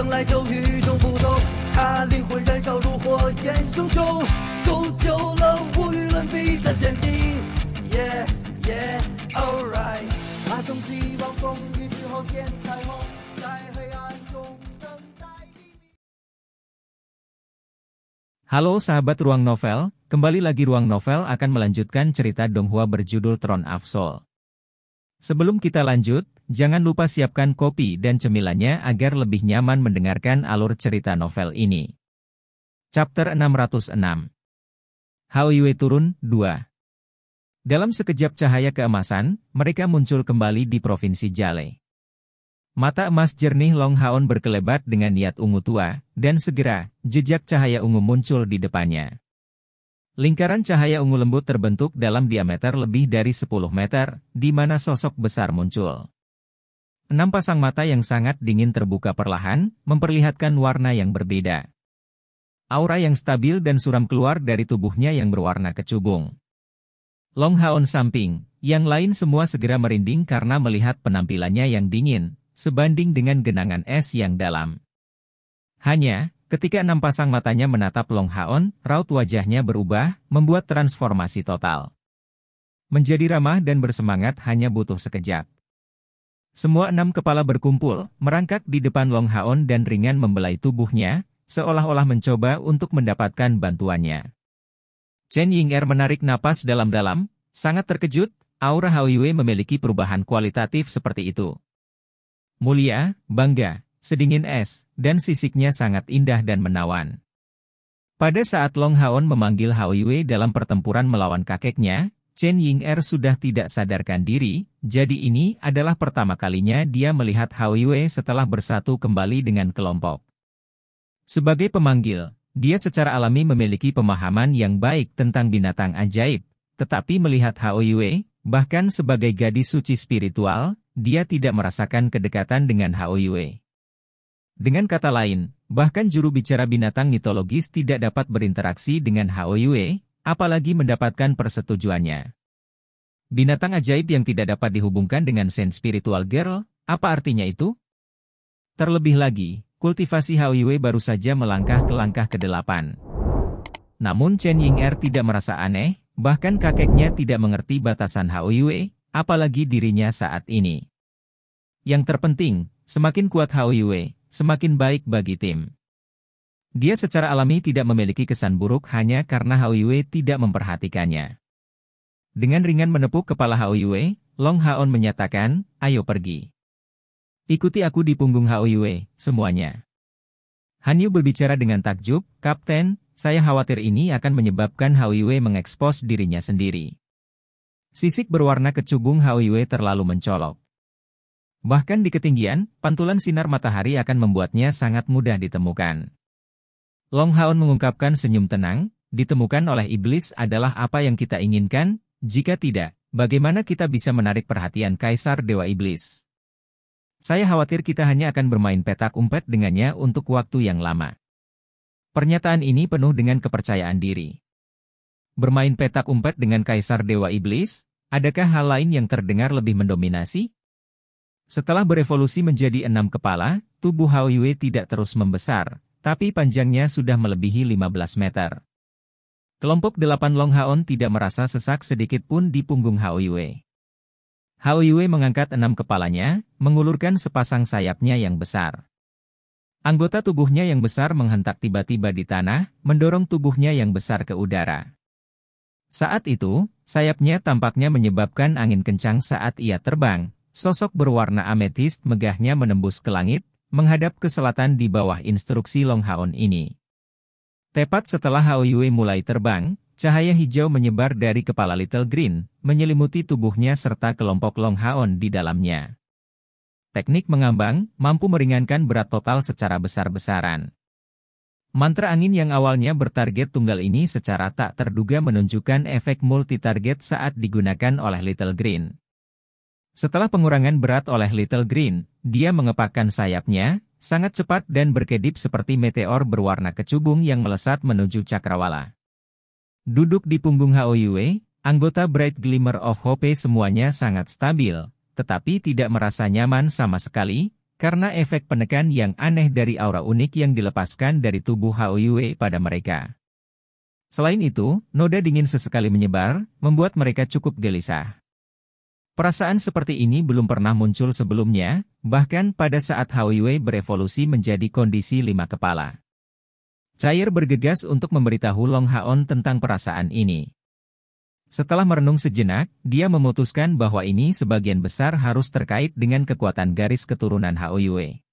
Halo yeah sahabat Ruang Novel, kembali lagi Ruang Novel akan melanjutkan cerita Donghua berjudul Tron of Soul. Sebelum kita lanjut, Jangan lupa siapkan kopi dan cemilannya agar lebih nyaman mendengarkan alur cerita novel ini. Chapter 606 Way Turun 2 Dalam sekejap cahaya keemasan, mereka muncul kembali di Provinsi Jale. Mata emas jernih Long Haon berkelebat dengan niat ungu tua, dan segera, jejak cahaya ungu muncul di depannya. Lingkaran cahaya ungu lembut terbentuk dalam diameter lebih dari 10 meter, di mana sosok besar muncul. Enam pasang mata yang sangat dingin terbuka perlahan, memperlihatkan warna yang berbeda. Aura yang stabil dan suram keluar dari tubuhnya yang berwarna kecubung. Long Haon samping, yang lain semua segera merinding karena melihat penampilannya yang dingin, sebanding dengan genangan es yang dalam. Hanya, ketika enam pasang matanya menatap Long Haon, raut wajahnya berubah, membuat transformasi total. Menjadi ramah dan bersemangat hanya butuh sekejap. Semua enam kepala berkumpul, merangkak di depan Long Haon dan ringan membelai tubuhnya, seolah-olah mencoba untuk mendapatkan bantuannya. Chen Ying Er menarik napas dalam-dalam, sangat terkejut, aura Yue memiliki perubahan kualitatif seperti itu. Mulia, bangga, sedingin es, dan sisiknya sangat indah dan menawan. Pada saat Long Haon memanggil Yue dalam pertempuran melawan kakeknya, Chen Ying Er sudah tidak sadarkan diri, jadi ini adalah pertama kalinya dia melihat Haoyue setelah bersatu kembali dengan kelompok. Sebagai pemanggil, dia secara alami memiliki pemahaman yang baik tentang binatang ajaib, tetapi melihat Haoyue, bahkan sebagai gadis suci spiritual, dia tidak merasakan kedekatan dengan Haoyue. Dengan kata lain, bahkan juru bicara binatang mitologis tidak dapat berinteraksi dengan Haoyue, apalagi mendapatkan persetujuannya. Binatang ajaib yang tidak dapat dihubungkan dengan sen Spiritual Girl, apa artinya itu? Terlebih lagi, kultivasi HWW baru saja melangkah ke langkah ke-8. Namun Chen Ying Er tidak merasa aneh, bahkan kakeknya tidak mengerti batasan HWW, apalagi dirinya saat ini. Yang terpenting, semakin kuat HWW, semakin baik bagi tim. Dia secara alami tidak memiliki kesan buruk hanya karena HWW tidak memperhatikannya. Dengan ringan menepuk kepala Hao Yue, Long Haon menyatakan, ayo pergi. Ikuti aku di punggung Hao Yue, semuanya. Han Yu berbicara dengan takjub, Kapten, saya khawatir ini akan menyebabkan Hao Yue mengekspos dirinya sendiri. Sisik berwarna kecubung Hao Yue terlalu mencolok. Bahkan di ketinggian, pantulan sinar matahari akan membuatnya sangat mudah ditemukan. Long Haon mengungkapkan senyum tenang, ditemukan oleh iblis adalah apa yang kita inginkan, jika tidak, bagaimana kita bisa menarik perhatian Kaisar Dewa Iblis? Saya khawatir kita hanya akan bermain petak umpet dengannya untuk waktu yang lama. Pernyataan ini penuh dengan kepercayaan diri. Bermain petak umpet dengan Kaisar Dewa Iblis, adakah hal lain yang terdengar lebih mendominasi? Setelah berevolusi menjadi enam kepala, tubuh Hao Yue tidak terus membesar, tapi panjangnya sudah melebihi 15 meter. Kelompok delapan Long Haon tidak merasa sesak sedikit pun di punggung Haoyue. Haoyue mengangkat enam kepalanya, mengulurkan sepasang sayapnya yang besar. Anggota tubuhnya yang besar menghentak tiba-tiba di tanah, mendorong tubuhnya yang besar ke udara. Saat itu, sayapnya tampaknya menyebabkan angin kencang saat ia terbang, sosok berwarna ametist megahnya menembus ke langit, menghadap ke selatan di bawah instruksi Long Haon ini. Tepat setelah Yue mulai terbang, cahaya hijau menyebar dari kepala Little Green, menyelimuti tubuhnya serta kelompok Long Haon di dalamnya. Teknik mengambang mampu meringankan berat total secara besar-besaran. Mantra angin yang awalnya bertarget tunggal ini secara tak terduga menunjukkan efek multi-target saat digunakan oleh Little Green. Setelah pengurangan berat oleh Little Green, dia mengepakkan sayapnya, Sangat cepat dan berkedip seperti meteor berwarna kecubung yang melesat menuju cakrawala. Duduk di punggung Haoyue, anggota Bright Glimmer of Hope semuanya sangat stabil, tetapi tidak merasa nyaman sama sekali, karena efek penekan yang aneh dari aura unik yang dilepaskan dari tubuh Haoyue pada mereka. Selain itu, noda dingin sesekali menyebar, membuat mereka cukup gelisah. Perasaan seperti ini belum pernah muncul sebelumnya, bahkan pada saat Huawei berevolusi menjadi kondisi lima kepala. Cair bergegas untuk memberitahu Long Haon tentang perasaan ini. Setelah merenung sejenak, dia memutuskan bahwa ini sebagian besar harus terkait dengan kekuatan garis keturunan Huawei.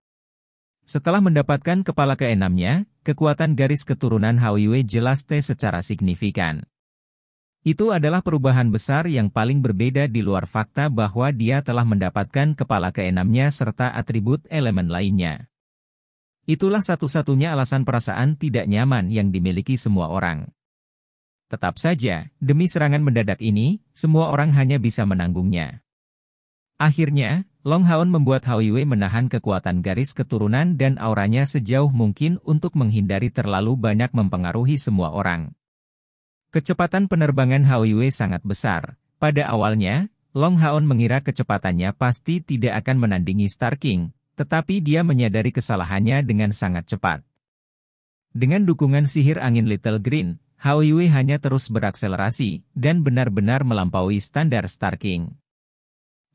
Setelah mendapatkan kepala keenamnya, kekuatan garis keturunan Huawei jelas T secara signifikan. Itu adalah perubahan besar yang paling berbeda di luar fakta bahwa dia telah mendapatkan kepala keenamnya serta atribut elemen lainnya. Itulah satu-satunya alasan perasaan tidak nyaman yang dimiliki semua orang. Tetap saja, demi serangan mendadak ini, semua orang hanya bisa menanggungnya. Akhirnya, Long Haon membuat Hao menahan kekuatan garis keturunan dan auranya sejauh mungkin untuk menghindari terlalu banyak mempengaruhi semua orang. Kecepatan penerbangan HUW sangat besar. Pada awalnya, Long Haon mengira kecepatannya pasti tidak akan menandingi Star King, tetapi dia menyadari kesalahannya dengan sangat cepat. Dengan dukungan sihir angin Little Green, Haoyue hanya terus berakselerasi dan benar-benar melampaui standar Star King.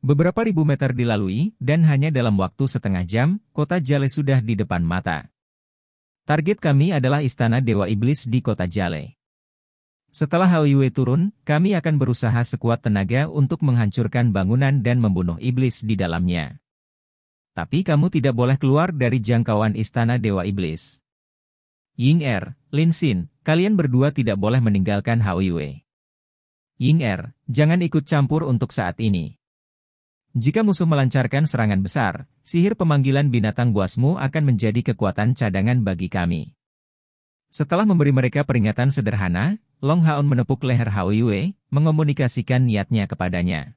Beberapa ribu meter dilalui dan hanya dalam waktu setengah jam, kota Jale sudah di depan mata. Target kami adalah Istana Dewa Iblis di kota Jale. Setelah Haliwe turun, kami akan berusaha sekuat tenaga untuk menghancurkan bangunan dan membunuh iblis di dalamnya. Tapi kamu tidak boleh keluar dari jangkauan istana Dewa Iblis. Ying Er, Lin Xin, kalian berdua tidak boleh meninggalkan Haliwe. Ying Er, jangan ikut campur untuk saat ini. Jika musuh melancarkan serangan besar, sihir pemanggilan binatang buasmu akan menjadi kekuatan cadangan bagi kami. Setelah memberi mereka peringatan sederhana, Long Haon menepuk leher Hao Yue, mengomunikasikan niatnya kepadanya.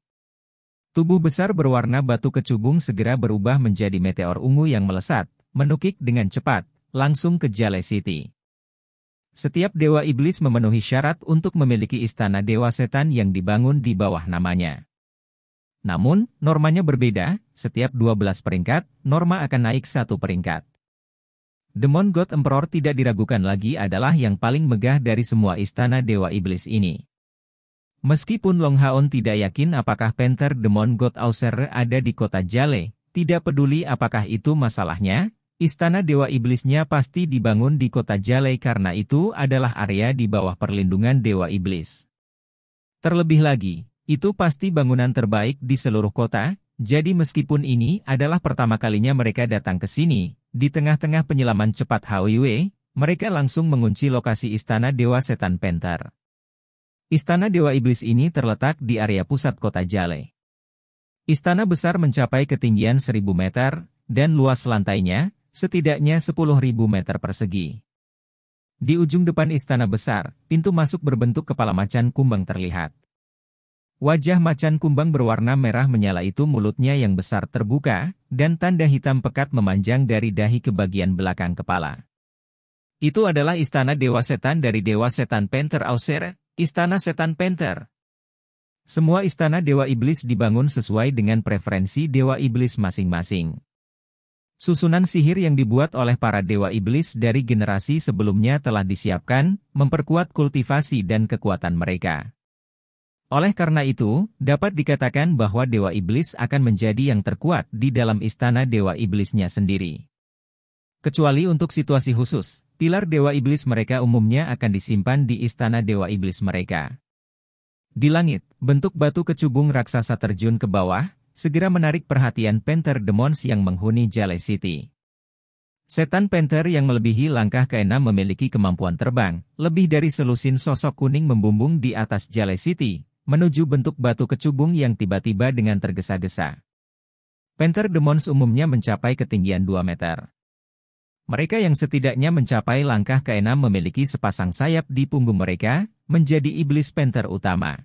Tubuh besar berwarna batu kecubung segera berubah menjadi meteor ungu yang melesat, menukik dengan cepat, langsung ke Jale City. Setiap dewa iblis memenuhi syarat untuk memiliki istana dewa setan yang dibangun di bawah namanya. Namun, normanya berbeda, setiap 12 peringkat, norma akan naik satu peringkat. Demon God Emperor tidak diragukan lagi adalah yang paling megah dari semua istana Dewa Iblis ini. Meskipun Long Haon tidak yakin apakah Panther Demon God Auser ada di kota Jale, tidak peduli apakah itu masalahnya, istana Dewa Iblisnya pasti dibangun di kota Jale karena itu adalah area di bawah perlindungan Dewa Iblis. Terlebih lagi, itu pasti bangunan terbaik di seluruh kota, jadi meskipun ini adalah pertama kalinya mereka datang ke sini, di tengah-tengah penyelaman cepat Haoyue, mereka langsung mengunci lokasi Istana Dewa Setan Penter. Istana Dewa Iblis ini terletak di area pusat kota Jale. Istana besar mencapai ketinggian 1000 meter, dan luas lantainya, setidaknya 10.000 meter persegi. Di ujung depan istana besar, pintu masuk berbentuk kepala macan kumbang terlihat. Wajah macan kumbang berwarna merah menyala itu mulutnya yang besar terbuka, dan tanda hitam pekat memanjang dari dahi ke bagian belakang kepala. Itu adalah istana dewa setan dari dewa setan Panther Auser, istana setan Panther. Semua istana dewa iblis dibangun sesuai dengan preferensi dewa iblis masing-masing. Susunan sihir yang dibuat oleh para dewa iblis dari generasi sebelumnya telah disiapkan, memperkuat kultivasi dan kekuatan mereka. Oleh karena itu, dapat dikatakan bahwa Dewa Iblis akan menjadi yang terkuat di dalam istana Dewa Iblisnya sendiri. Kecuali untuk situasi khusus, pilar Dewa Iblis mereka umumnya akan disimpan di istana Dewa Iblis mereka. Di langit, bentuk batu kecubung raksasa terjun ke bawah, segera menarik perhatian Panther Demons yang menghuni Jale City. Setan Panther yang melebihi langkah keenam memiliki kemampuan terbang, lebih dari selusin sosok kuning membumbung di atas Jale City, menuju bentuk batu kecubung yang tiba-tiba dengan tergesa-gesa. Panther Demons umumnya mencapai ketinggian 2 meter. Mereka yang setidaknya mencapai langkah ke keenam memiliki sepasang sayap di punggung mereka, menjadi iblis panther utama.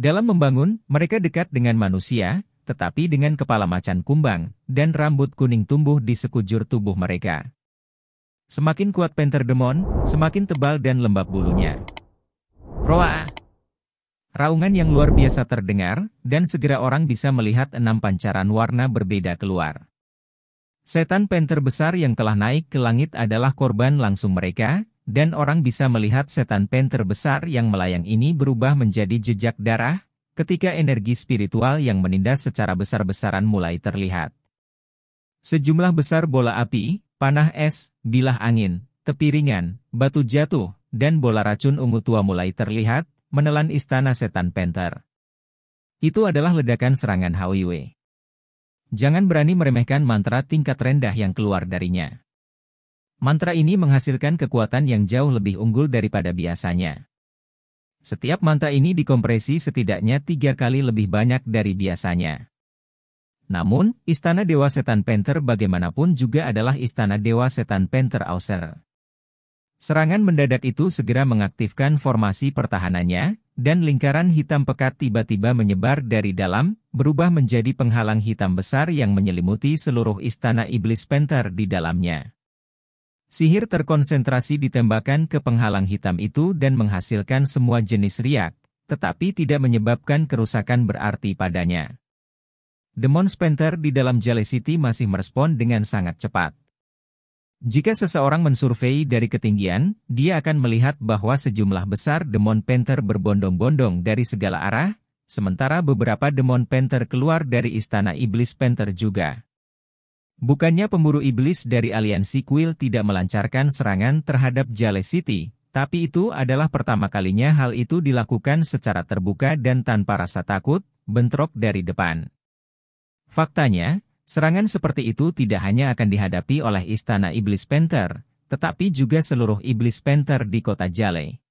Dalam membangun, mereka dekat dengan manusia, tetapi dengan kepala macan kumbang, dan rambut kuning tumbuh di sekujur tubuh mereka. Semakin kuat panther demon, semakin tebal dan lembab bulunya. Roa! Raungan yang luar biasa terdengar, dan segera orang bisa melihat enam pancaran warna berbeda keluar. Setan panther besar yang telah naik ke langit adalah korban langsung mereka, dan orang bisa melihat setan panther besar yang melayang ini berubah menjadi jejak darah, ketika energi spiritual yang menindas secara besar-besaran mulai terlihat. Sejumlah besar bola api, panah es, bilah angin, tepi ringan, batu jatuh, dan bola racun ungu tua mulai terlihat, menelan istana setan Panther. Itu adalah ledakan serangan Hoiwei. Jangan berani meremehkan mantra tingkat rendah yang keluar darinya. Mantra ini menghasilkan kekuatan yang jauh lebih unggul daripada biasanya. Setiap mantra ini dikompresi setidaknya tiga kali lebih banyak dari biasanya. Namun, istana Dewa Setan Panther bagaimanapun juga adalah istana Dewa Setan Panther Auser. Serangan mendadak itu segera mengaktifkan formasi pertahanannya, dan lingkaran hitam pekat tiba-tiba menyebar dari dalam, berubah menjadi penghalang hitam besar yang menyelimuti seluruh istana iblis Penter di dalamnya. Sihir terkonsentrasi ditembakkan ke penghalang hitam itu dan menghasilkan semua jenis riak, tetapi tidak menyebabkan kerusakan berarti padanya. Demon Spenter di dalam Jale City masih merespon dengan sangat cepat. Jika seseorang mensurvei dari ketinggian, dia akan melihat bahwa sejumlah besar demon panther berbondong-bondong dari segala arah, sementara beberapa demon panther keluar dari istana iblis panther juga. Bukannya pemburu iblis dari aliansi kuil tidak melancarkan serangan terhadap Jale City, tapi itu adalah pertama kalinya hal itu dilakukan secara terbuka dan tanpa rasa takut, bentrok dari depan. Faktanya, Serangan seperti itu tidak hanya akan dihadapi oleh Istana Iblis Panther, tetapi juga seluruh Iblis Panther di kota Jale.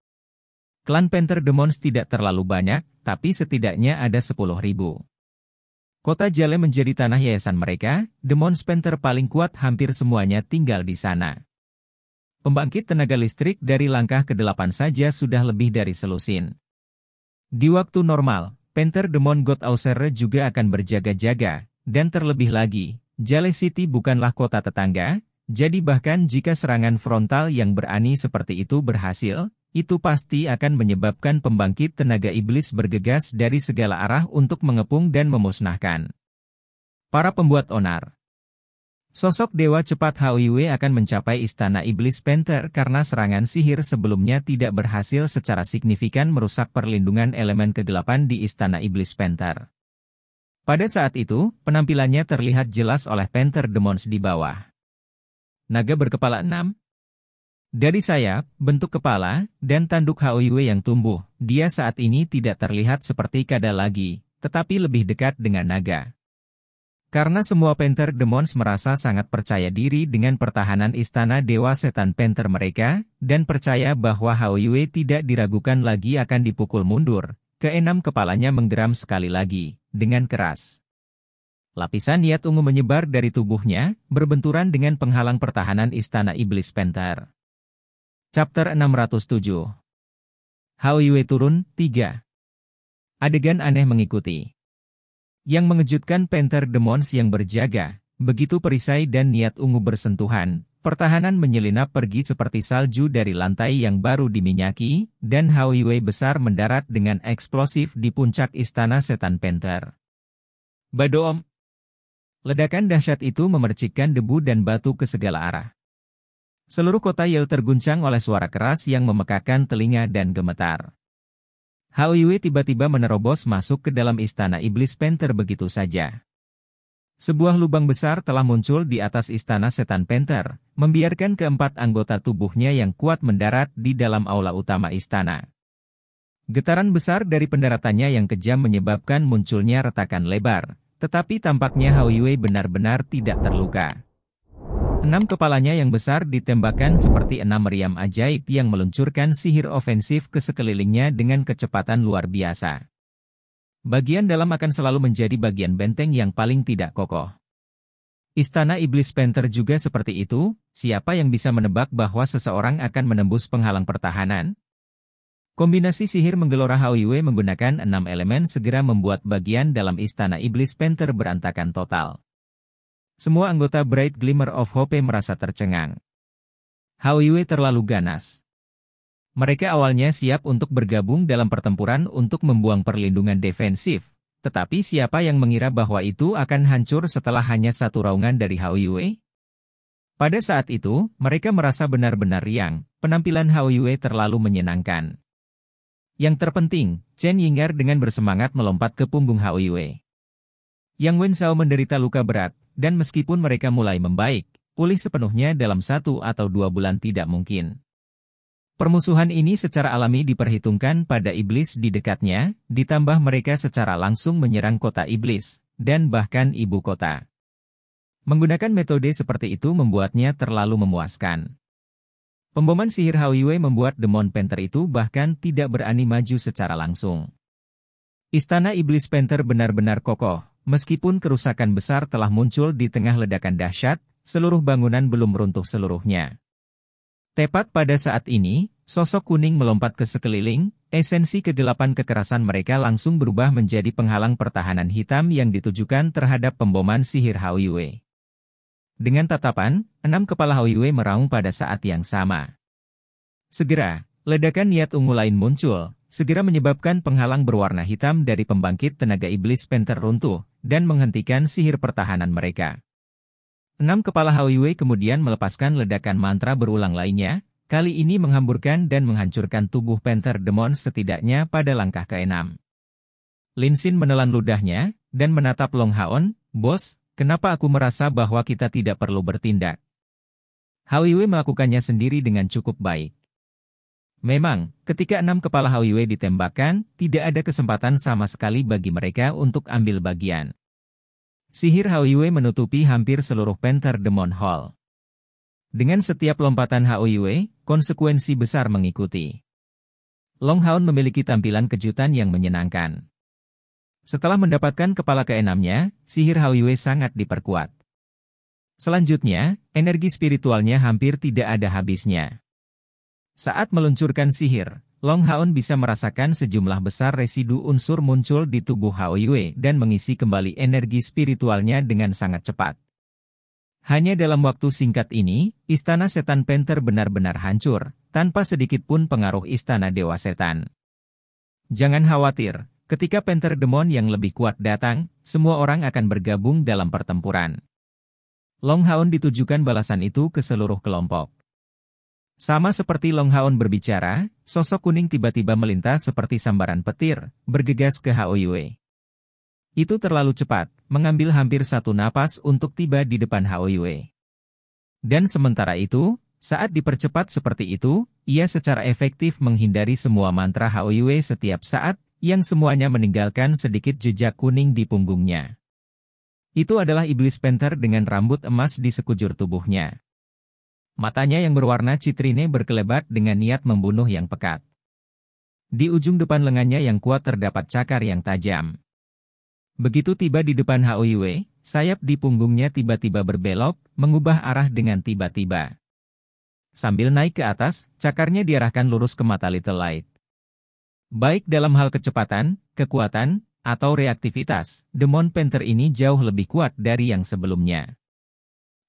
Klan Panther Demons tidak terlalu banyak, tapi setidaknya ada ribu. Kota Jale menjadi tanah yayasan mereka, Demons Panther paling kuat hampir semuanya tinggal di sana. Pembangkit tenaga listrik dari langkah ke-8 saja sudah lebih dari selusin. Di waktu normal, Panther Demon God Auser juga akan berjaga-jaga, dan terlebih lagi, Jale City bukanlah kota tetangga, jadi bahkan jika serangan frontal yang berani seperti itu berhasil, itu pasti akan menyebabkan pembangkit tenaga iblis bergegas dari segala arah untuk mengepung dan memusnahkan. Para pembuat onar Sosok Dewa Cepat HWW akan mencapai Istana Iblis Panther karena serangan sihir sebelumnya tidak berhasil secara signifikan merusak perlindungan elemen kegelapan di Istana Iblis Panther. Pada saat itu, penampilannya terlihat jelas oleh Panther Demons di bawah. Naga berkepala enam. Dari sayap, bentuk kepala, dan tanduk Haoyue yang tumbuh, dia saat ini tidak terlihat seperti kada lagi, tetapi lebih dekat dengan naga. Karena semua Panther Demons merasa sangat percaya diri dengan pertahanan istana Dewa Setan Panther mereka, dan percaya bahwa Haoyue tidak diragukan lagi akan dipukul mundur, keenam kepalanya menggeram sekali lagi dengan keras. Lapisan niat ungu menyebar dari tubuhnya, berbenturan dengan penghalang pertahanan Istana Iblis Pentar. Chapter 607 Hao Yue turun, 3 Adegan aneh mengikuti. Yang mengejutkan Penter Demons yang berjaga, begitu perisai dan niat ungu bersentuhan, Pertahanan menyelinap pergi seperti salju dari lantai yang baru diminyaki, dan Haoyue besar mendarat dengan eksplosif di puncak istana setan Panther. Badoom! Ledakan dahsyat itu memercikkan debu dan batu ke segala arah. Seluruh kota Yel terguncang oleh suara keras yang memekakan telinga dan gemetar. Haoyue tiba-tiba menerobos masuk ke dalam istana iblis Panther begitu saja. Sebuah lubang besar telah muncul di atas istana setan Penter, membiarkan keempat anggota tubuhnya yang kuat mendarat di dalam aula utama istana. Getaran besar dari pendaratannya yang kejam menyebabkan munculnya retakan lebar, tetapi tampaknya Hao Yue benar-benar tidak terluka. Enam kepalanya yang besar ditembakkan seperti enam meriam ajaib yang meluncurkan sihir ofensif ke sekelilingnya dengan kecepatan luar biasa. Bagian dalam akan selalu menjadi bagian benteng yang paling tidak kokoh. Istana Iblis Panther juga seperti itu, siapa yang bisa menebak bahwa seseorang akan menembus penghalang pertahanan? Kombinasi sihir menggelora Hauiwe menggunakan enam elemen segera membuat bagian dalam Istana Iblis Panther berantakan total. Semua anggota Bright Glimmer of Hope merasa tercengang. Hauiwe terlalu ganas. Mereka awalnya siap untuk bergabung dalam pertempuran untuk membuang perlindungan defensif, tetapi siapa yang mengira bahwa itu akan hancur setelah hanya satu raungan dari Yue? Pada saat itu, mereka merasa benar-benar riang, penampilan Yue terlalu menyenangkan. Yang terpenting, Chen Ying'er dengan bersemangat melompat ke punggung Yue. Yang Wenzhao menderita luka berat, dan meskipun mereka mulai membaik, pulih sepenuhnya dalam satu atau dua bulan tidak mungkin. Permusuhan ini secara alami diperhitungkan pada iblis di dekatnya, ditambah mereka secara langsung menyerang kota iblis, dan bahkan ibu kota. Menggunakan metode seperti itu membuatnya terlalu memuaskan. Pemboman sihir Hawiwe membuat Demon Panther itu bahkan tidak berani maju secara langsung. Istana Iblis Panther benar-benar kokoh, meskipun kerusakan besar telah muncul di tengah ledakan dahsyat, seluruh bangunan belum runtuh seluruhnya. Tepat pada saat ini, sosok kuning melompat ke sekeliling, esensi kegelapan kekerasan mereka langsung berubah menjadi penghalang pertahanan hitam yang ditujukan terhadap pemboman sihir Yue. Dengan tatapan, enam kepala Yue meraung pada saat yang sama. Segera, ledakan niat ungu lain muncul, segera menyebabkan penghalang berwarna hitam dari pembangkit tenaga iblis Penter runtuh, dan menghentikan sihir pertahanan mereka. Enam kepala Wei kemudian melepaskan ledakan mantra berulang lainnya, kali ini menghamburkan dan menghancurkan tubuh Panther Demon setidaknya pada langkah keenam. Lin Xin menelan ludahnya, dan menatap Long Haon, Bos, kenapa aku merasa bahwa kita tidak perlu bertindak? Wei melakukannya sendiri dengan cukup baik. Memang, ketika enam kepala Wei ditembakkan, tidak ada kesempatan sama sekali bagi mereka untuk ambil bagian. Sihir Haoyue menutupi hampir seluruh Panther Demon Hall. Dengan setiap lompatan Haoyue, konsekuensi besar mengikuti. Long Longhound memiliki tampilan kejutan yang menyenangkan. Setelah mendapatkan kepala keenamnya, sihir Haoyue sangat diperkuat. Selanjutnya, energi spiritualnya hampir tidak ada habisnya. Saat meluncurkan sihir, Long Haon bisa merasakan sejumlah besar residu unsur muncul di tubuh Hao Yue dan mengisi kembali energi spiritualnya dengan sangat cepat. Hanya dalam waktu singkat ini, istana setan Panther benar-benar hancur, tanpa sedikit pun pengaruh istana dewa setan. Jangan khawatir, ketika Panther Demon yang lebih kuat datang, semua orang akan bergabung dalam pertempuran. Long Haon ditujukan balasan itu ke seluruh kelompok. Sama seperti Long Haon berbicara, sosok kuning tiba-tiba melintas seperti sambaran petir, bergegas ke Hao Yue. Itu terlalu cepat, mengambil hampir satu napas untuk tiba di depan Hao Yue. Dan sementara itu, saat dipercepat seperti itu, ia secara efektif menghindari semua mantra Hao Yue setiap saat, yang semuanya meninggalkan sedikit jejak kuning di punggungnya. Itu adalah iblis penter dengan rambut emas di sekujur tubuhnya. Matanya yang berwarna citrine berkelebat dengan niat membunuh yang pekat. Di ujung depan lengannya yang kuat terdapat cakar yang tajam. Begitu tiba di depan HOIW, sayap di punggungnya tiba-tiba berbelok, mengubah arah dengan tiba-tiba. Sambil naik ke atas, cakarnya diarahkan lurus ke mata Little Light. Baik dalam hal kecepatan, kekuatan, atau reaktivitas, Demon Panther ini jauh lebih kuat dari yang sebelumnya.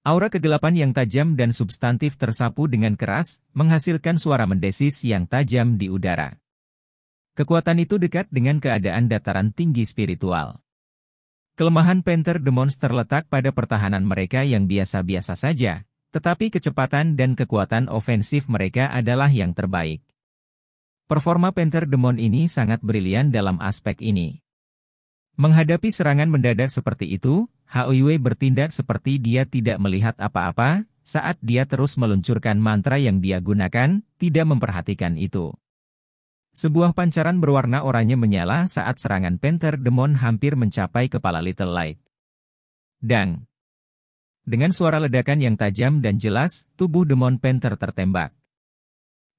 Aura kegelapan yang tajam dan substantif tersapu dengan keras, menghasilkan suara mendesis yang tajam di udara. Kekuatan itu dekat dengan keadaan dataran tinggi spiritual. Kelemahan Panther Monster terletak pada pertahanan mereka yang biasa-biasa saja, tetapi kecepatan dan kekuatan ofensif mereka adalah yang terbaik. Performa Panther Demon ini sangat brilian dalam aspek ini. Menghadapi serangan mendadak seperti itu, Haoyue bertindak seperti dia tidak melihat apa-apa, saat dia terus meluncurkan mantra yang dia gunakan, tidak memperhatikan itu. Sebuah pancaran berwarna oranye menyala saat serangan Panther Demon hampir mencapai kepala Little Light. Dang! Dengan suara ledakan yang tajam dan jelas, tubuh Demon Panther tertembak.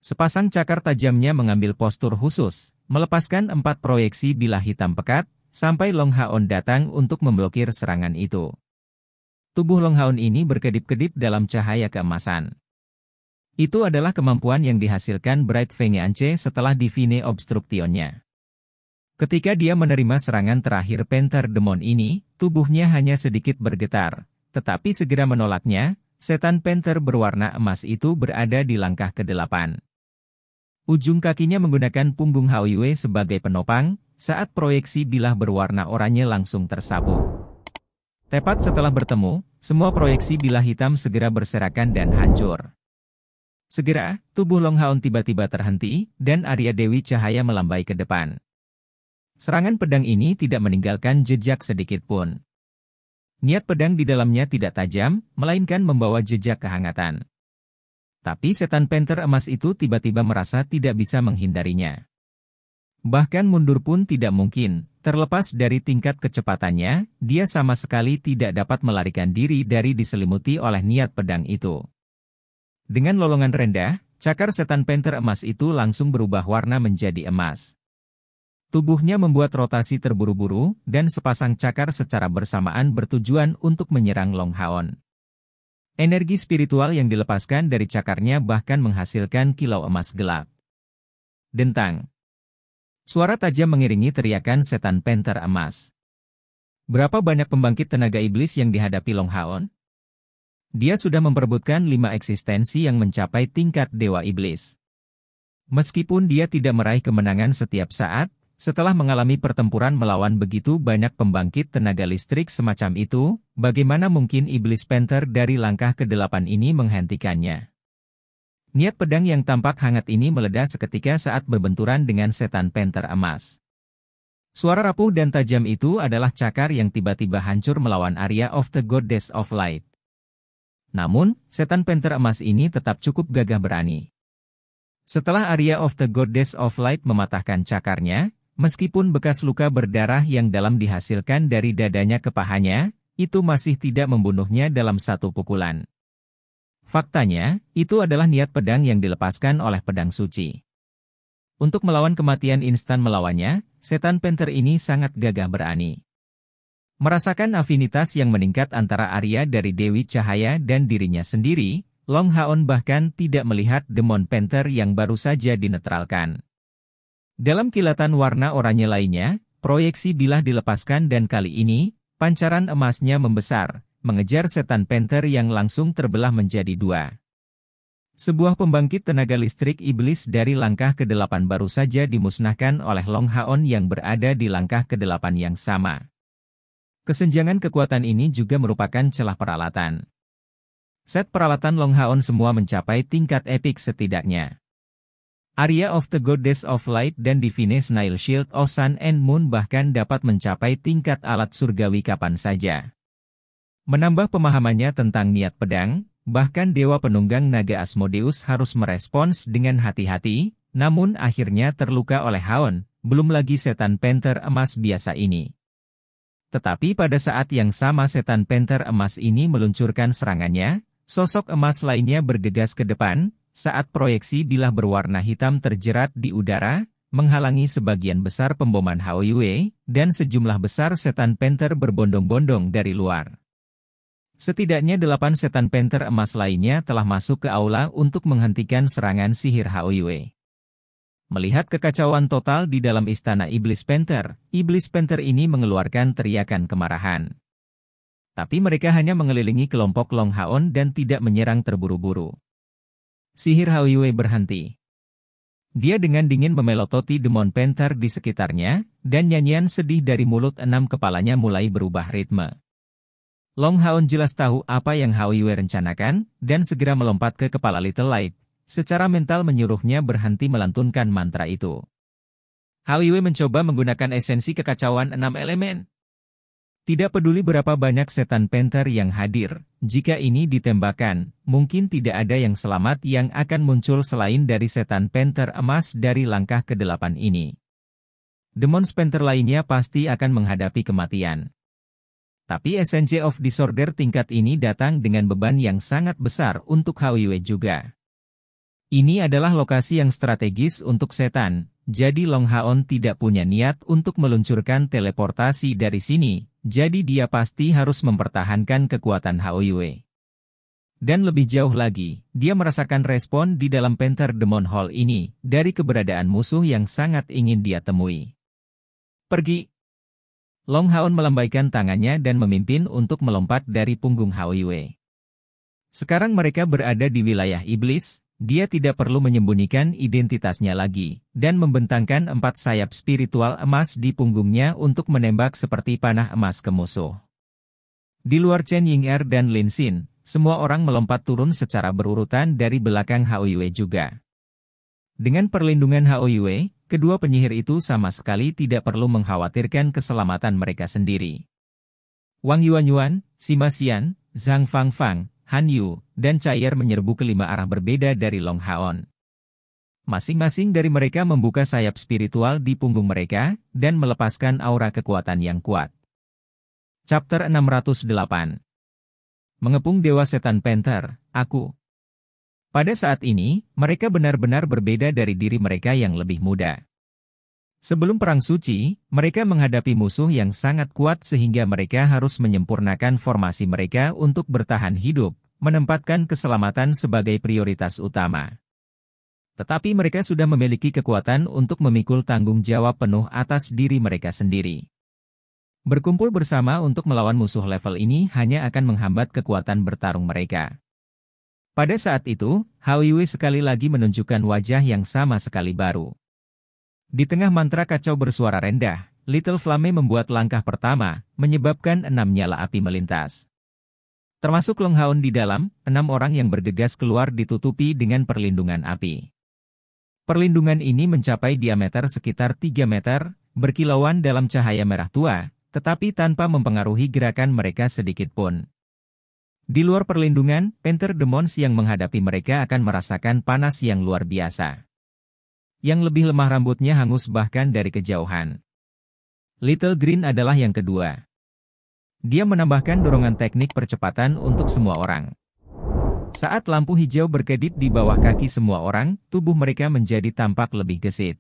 Sepasang cakar tajamnya mengambil postur khusus, melepaskan empat proyeksi bilah hitam pekat, Sampai Long Haon datang untuk memblokir serangan itu. Tubuh Long Haon ini berkedip-kedip dalam cahaya keemasan. Itu adalah kemampuan yang dihasilkan Bright Feng Fengeance setelah Divine Obstructionnya. Ketika dia menerima serangan terakhir Panther Demon ini, tubuhnya hanya sedikit bergetar, tetapi segera menolaknya, setan Panther berwarna emas itu berada di langkah ke-8. Ujung kakinya menggunakan punggung Hao Yue sebagai penopang, saat proyeksi bilah berwarna oranye langsung tersapu. Tepat setelah bertemu, semua proyeksi bilah hitam segera berserakan dan hancur. Segera, tubuh Long Haun tiba-tiba terhenti, dan Arya Dewi Cahaya melambai ke depan. Serangan pedang ini tidak meninggalkan jejak sedikit pun. Niat pedang di dalamnya tidak tajam, melainkan membawa jejak kehangatan. Tapi setan penter emas itu tiba-tiba merasa tidak bisa menghindarinya. Bahkan mundur pun tidak mungkin, terlepas dari tingkat kecepatannya, dia sama sekali tidak dapat melarikan diri dari diselimuti oleh niat pedang itu. Dengan lolongan rendah, cakar setan penter emas itu langsung berubah warna menjadi emas. Tubuhnya membuat rotasi terburu-buru, dan sepasang cakar secara bersamaan bertujuan untuk menyerang Long Haon. Energi spiritual yang dilepaskan dari cakarnya bahkan menghasilkan kilau emas gelap. Dentang Suara tajam mengiringi teriakan setan penter emas. Berapa banyak pembangkit tenaga iblis yang dihadapi Long Haon? Dia sudah memperebutkan lima eksistensi yang mencapai tingkat dewa iblis. Meskipun dia tidak meraih kemenangan setiap saat, setelah mengalami pertempuran melawan begitu banyak pembangkit tenaga listrik semacam itu, bagaimana mungkin iblis penter dari langkah ke-8 ini menghentikannya? Niat pedang yang tampak hangat ini meledak seketika saat berbenturan dengan setan penter emas. Suara rapuh dan tajam itu adalah cakar yang tiba-tiba hancur melawan Arya of the Goddess of Light. Namun, setan penter emas ini tetap cukup gagah berani. Setelah Arya of the Goddess of Light mematahkan cakarnya, meskipun bekas luka berdarah yang dalam dihasilkan dari dadanya ke pahanya, itu masih tidak membunuhnya dalam satu pukulan. Faktanya, itu adalah niat pedang yang dilepaskan oleh pedang suci. Untuk melawan kematian instan melawannya, setan penter ini sangat gagah berani. Merasakan afinitas yang meningkat antara Arya dari Dewi Cahaya dan dirinya sendiri, Long Haon bahkan tidak melihat Demon penter yang baru saja dinetralkan. Dalam kilatan warna oranye lainnya, proyeksi bilah dilepaskan dan kali ini, pancaran emasnya membesar, mengejar setan Panther yang langsung terbelah menjadi dua. Sebuah pembangkit tenaga listrik iblis dari langkah ke-8 baru saja dimusnahkan oleh Long Haon yang berada di langkah ke-8 yang sama. Kesenjangan kekuatan ini juga merupakan celah peralatan. Set peralatan Long Haon semua mencapai tingkat epik setidaknya. Area of the Goddess of Light dan Divine Nile Shield of Sun and Moon bahkan dapat mencapai tingkat alat surgawi kapan saja. Menambah pemahamannya tentang niat pedang, bahkan Dewa Penunggang Naga Asmodeus harus merespons dengan hati-hati, namun akhirnya terluka oleh Haon, belum lagi setan penter emas biasa ini. Tetapi pada saat yang sama setan penter emas ini meluncurkan serangannya, sosok emas lainnya bergegas ke depan, saat proyeksi bilah berwarna hitam terjerat di udara, menghalangi sebagian besar pemboman Yue, dan sejumlah besar setan penter berbondong-bondong dari luar. Setidaknya delapan setan penter emas lainnya telah masuk ke aula untuk menghentikan serangan sihir Haoyue. Melihat kekacauan total di dalam istana Iblis Penter, Iblis Penter ini mengeluarkan teriakan kemarahan. Tapi mereka hanya mengelilingi kelompok Long Haon dan tidak menyerang terburu-buru. Sihir Haoyue berhenti. Dia dengan dingin memelototi demon penter di sekitarnya, dan nyanyian sedih dari mulut enam kepalanya mulai berubah ritme. Long Haon jelas tahu apa yang Hao Yue rencanakan, dan segera melompat ke kepala Little Light, secara mental menyuruhnya berhenti melantunkan mantra itu. Hao Yue mencoba menggunakan esensi kekacauan enam elemen. Tidak peduli berapa banyak setan penter yang hadir, jika ini ditembakkan, mungkin tidak ada yang selamat yang akan muncul selain dari setan penter emas dari langkah ke-8 ini. Demon Panther lainnya pasti akan menghadapi kematian. Tapi SNJ of disorder tingkat ini datang dengan beban yang sangat besar untuk HWW juga. Ini adalah lokasi yang strategis untuk setan, jadi Long Haon tidak punya niat untuk meluncurkan teleportasi dari sini, jadi dia pasti harus mempertahankan kekuatan HWW. Dan lebih jauh lagi, dia merasakan respon di dalam Panther Demon Hall ini, dari keberadaan musuh yang sangat ingin dia temui. Pergi, Long Haon melambaikan tangannya dan memimpin untuk melompat dari punggung Yue. Sekarang mereka berada di wilayah iblis, dia tidak perlu menyembunyikan identitasnya lagi, dan membentangkan empat sayap spiritual emas di punggungnya untuk menembak seperti panah emas ke musuh. Di luar Chen Ying Er dan Lin Xin, semua orang melompat turun secara berurutan dari belakang Haoyue juga. Dengan perlindungan Haoyue, kedua penyihir itu sama sekali tidak perlu mengkhawatirkan keselamatan mereka sendiri. Wang Yuan Yuan, Sima Xian, Zhang Fangfang, Han Yu, dan Cair er menyerbu kelima arah berbeda dari Long Haon. Masing-masing dari mereka membuka sayap spiritual di punggung mereka dan melepaskan aura kekuatan yang kuat. Chapter 608 Mengepung Dewa Setan Panther, Aku pada saat ini, mereka benar-benar berbeda dari diri mereka yang lebih muda. Sebelum Perang Suci, mereka menghadapi musuh yang sangat kuat sehingga mereka harus menyempurnakan formasi mereka untuk bertahan hidup, menempatkan keselamatan sebagai prioritas utama. Tetapi mereka sudah memiliki kekuatan untuk memikul tanggung jawab penuh atas diri mereka sendiri. Berkumpul bersama untuk melawan musuh level ini hanya akan menghambat kekuatan bertarung mereka. Pada saat itu, Haliwe sekali lagi menunjukkan wajah yang sama sekali baru. Di tengah mantra kacau bersuara rendah, Little Flame membuat langkah pertama, menyebabkan enam nyala api melintas. Termasuk Long Haun di dalam, enam orang yang bergegas keluar ditutupi dengan perlindungan api. Perlindungan ini mencapai diameter sekitar 3 meter, berkilauan dalam cahaya merah tua, tetapi tanpa mempengaruhi gerakan mereka sedikit pun. Di luar perlindungan, Panther Demons yang menghadapi mereka akan merasakan panas yang luar biasa. Yang lebih lemah rambutnya hangus bahkan dari kejauhan. Little Green adalah yang kedua. Dia menambahkan dorongan teknik percepatan untuk semua orang. Saat lampu hijau berkedip di bawah kaki semua orang, tubuh mereka menjadi tampak lebih gesit.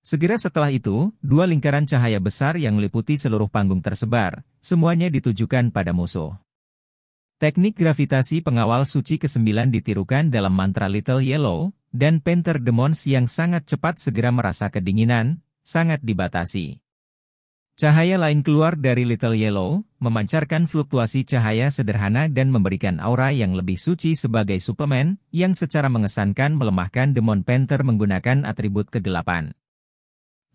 Segera setelah itu, dua lingkaran cahaya besar yang meliputi seluruh panggung tersebar, semuanya ditujukan pada musuh. Teknik gravitasi pengawal suci ke-9 ditirukan dalam mantra Little Yellow, dan Panther Demons yang sangat cepat segera merasa kedinginan, sangat dibatasi. Cahaya lain keluar dari Little Yellow, memancarkan fluktuasi cahaya sederhana dan memberikan aura yang lebih suci sebagai suplemen, yang secara mengesankan melemahkan Demon Panther menggunakan atribut kegelapan.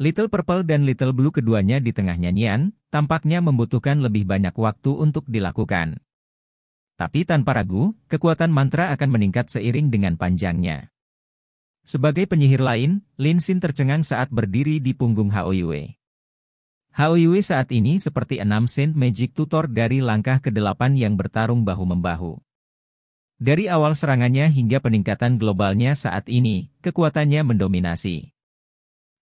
Little Purple dan Little Blue keduanya di tengah nyanyian, tampaknya membutuhkan lebih banyak waktu untuk dilakukan. Tapi tanpa ragu, kekuatan mantra akan meningkat seiring dengan panjangnya. Sebagai penyihir lain, Lin Xin tercengang saat berdiri di punggung Yue. Hao Yue saat ini seperti enam Saint Magic Tutor dari langkah ke-8 yang bertarung bahu-membahu. Dari awal serangannya hingga peningkatan globalnya saat ini, kekuatannya mendominasi.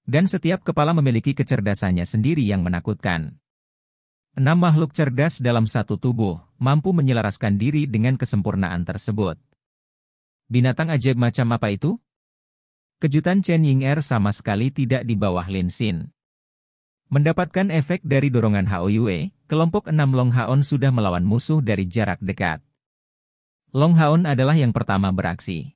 Dan setiap kepala memiliki kecerdasannya sendiri yang menakutkan. Enam makhluk cerdas dalam satu tubuh, mampu menyelaraskan diri dengan kesempurnaan tersebut. Binatang ajaib macam apa itu? Kejutan Chen Ying Er sama sekali tidak di bawah Lin Xin. Mendapatkan efek dari dorongan Yue, kelompok enam Long Haon sudah melawan musuh dari jarak dekat. Long Haon adalah yang pertama beraksi.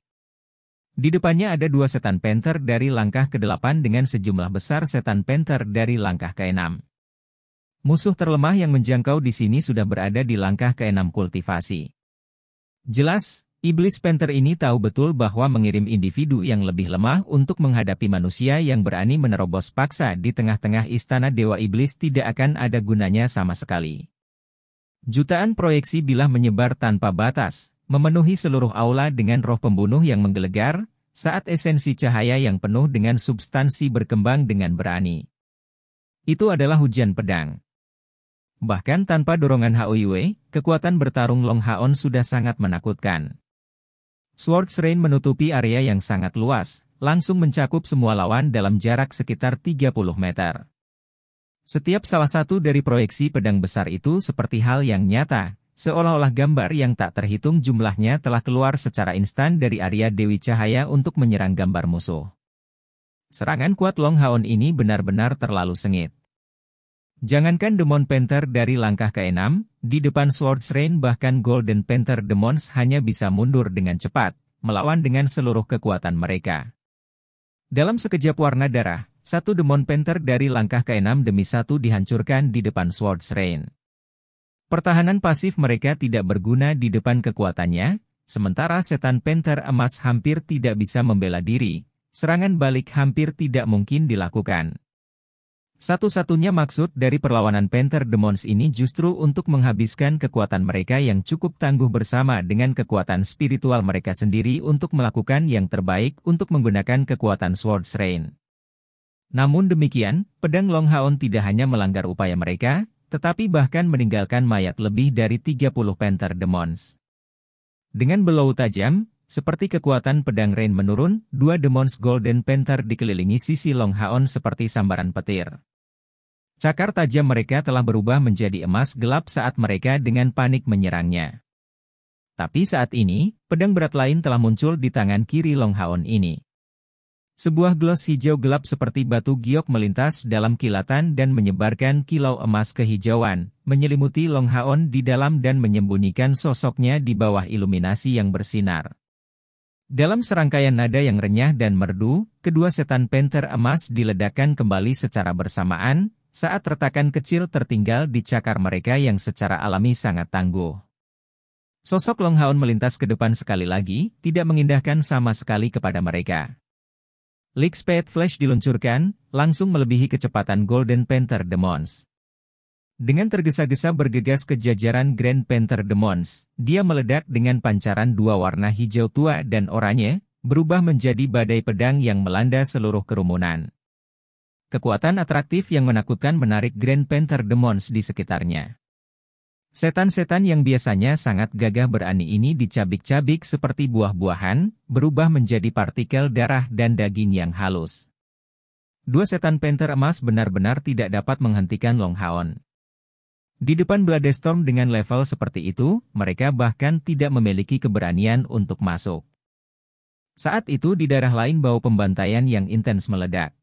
Di depannya ada dua setan panther dari langkah ke-8 dengan sejumlah besar setan panther dari langkah ke-6. Musuh terlemah yang menjangkau di sini sudah berada di langkah keenam kultivasi. Jelas, Iblis Panther ini tahu betul bahwa mengirim individu yang lebih lemah untuk menghadapi manusia yang berani menerobos paksa di tengah-tengah istana Dewa Iblis tidak akan ada gunanya sama sekali. Jutaan proyeksi bilah menyebar tanpa batas, memenuhi seluruh aula dengan roh pembunuh yang menggelegar, saat esensi cahaya yang penuh dengan substansi berkembang dengan berani. Itu adalah hujan pedang. Bahkan tanpa dorongan HOIW, kekuatan bertarung Long Haon sudah sangat menakutkan. Swords Rain menutupi area yang sangat luas, langsung mencakup semua lawan dalam jarak sekitar 30 meter. Setiap salah satu dari proyeksi pedang besar itu seperti hal yang nyata, seolah-olah gambar yang tak terhitung jumlahnya telah keluar secara instan dari area Dewi Cahaya untuk menyerang gambar musuh. Serangan kuat Long Haon ini benar-benar terlalu sengit. Jangankan Demon Panther dari langkah ke-6, di depan Swords Rain bahkan Golden Panther Demons hanya bisa mundur dengan cepat, melawan dengan seluruh kekuatan mereka. Dalam sekejap warna darah, satu Demon Panther dari langkah ke-6 demi satu dihancurkan di depan Swords Rain. Pertahanan pasif mereka tidak berguna di depan kekuatannya, sementara Setan Panther Emas hampir tidak bisa membela diri, serangan balik hampir tidak mungkin dilakukan. Satu-satunya maksud dari perlawanan Panther Demons ini justru untuk menghabiskan kekuatan mereka yang cukup tangguh bersama dengan kekuatan spiritual mereka sendiri untuk melakukan yang terbaik untuk menggunakan kekuatan Sword Rain. Namun demikian, pedang Long Haon tidak hanya melanggar upaya mereka, tetapi bahkan meninggalkan mayat lebih dari 30 Panther Demons. Dengan belau tajam, seperti kekuatan pedang Rain menurun, dua Demons Golden Panther dikelilingi sisi Long Haon seperti sambaran petir. Cakar tajam mereka telah berubah menjadi emas gelap saat mereka dengan panik menyerangnya. Tapi saat ini, pedang berat lain telah muncul di tangan kiri Long Haon ini. Sebuah gloss hijau gelap seperti batu giok melintas dalam kilatan dan menyebarkan kilau emas kehijauan, menyelimuti Long Haon di dalam dan menyembunyikan sosoknya di bawah iluminasi yang bersinar. Dalam serangkaian nada yang renyah dan merdu, kedua setan penter emas diledakkan kembali secara bersamaan, saat retakan kecil tertinggal di cakar mereka yang secara alami sangat tangguh. Sosok Long Haun melintas ke depan sekali lagi, tidak mengindahkan sama sekali kepada mereka. Leak Spade Flash diluncurkan, langsung melebihi kecepatan Golden Panther Demons. Dengan tergesa-gesa bergegas ke jajaran Grand Panther Demons, dia meledak dengan pancaran dua warna hijau tua dan oranye, berubah menjadi badai pedang yang melanda seluruh kerumunan. Kekuatan atraktif yang menakutkan menarik Grand Panther Demons di sekitarnya. Setan-setan yang biasanya sangat gagah berani ini dicabik-cabik seperti buah-buahan, berubah menjadi partikel darah dan daging yang halus. Dua setan Panther emas benar-benar tidak dapat menghentikan Long Longhaon. Di depan Bladestorm dengan level seperti itu, mereka bahkan tidak memiliki keberanian untuk masuk. Saat itu di daerah lain bau pembantaian yang intens meledak.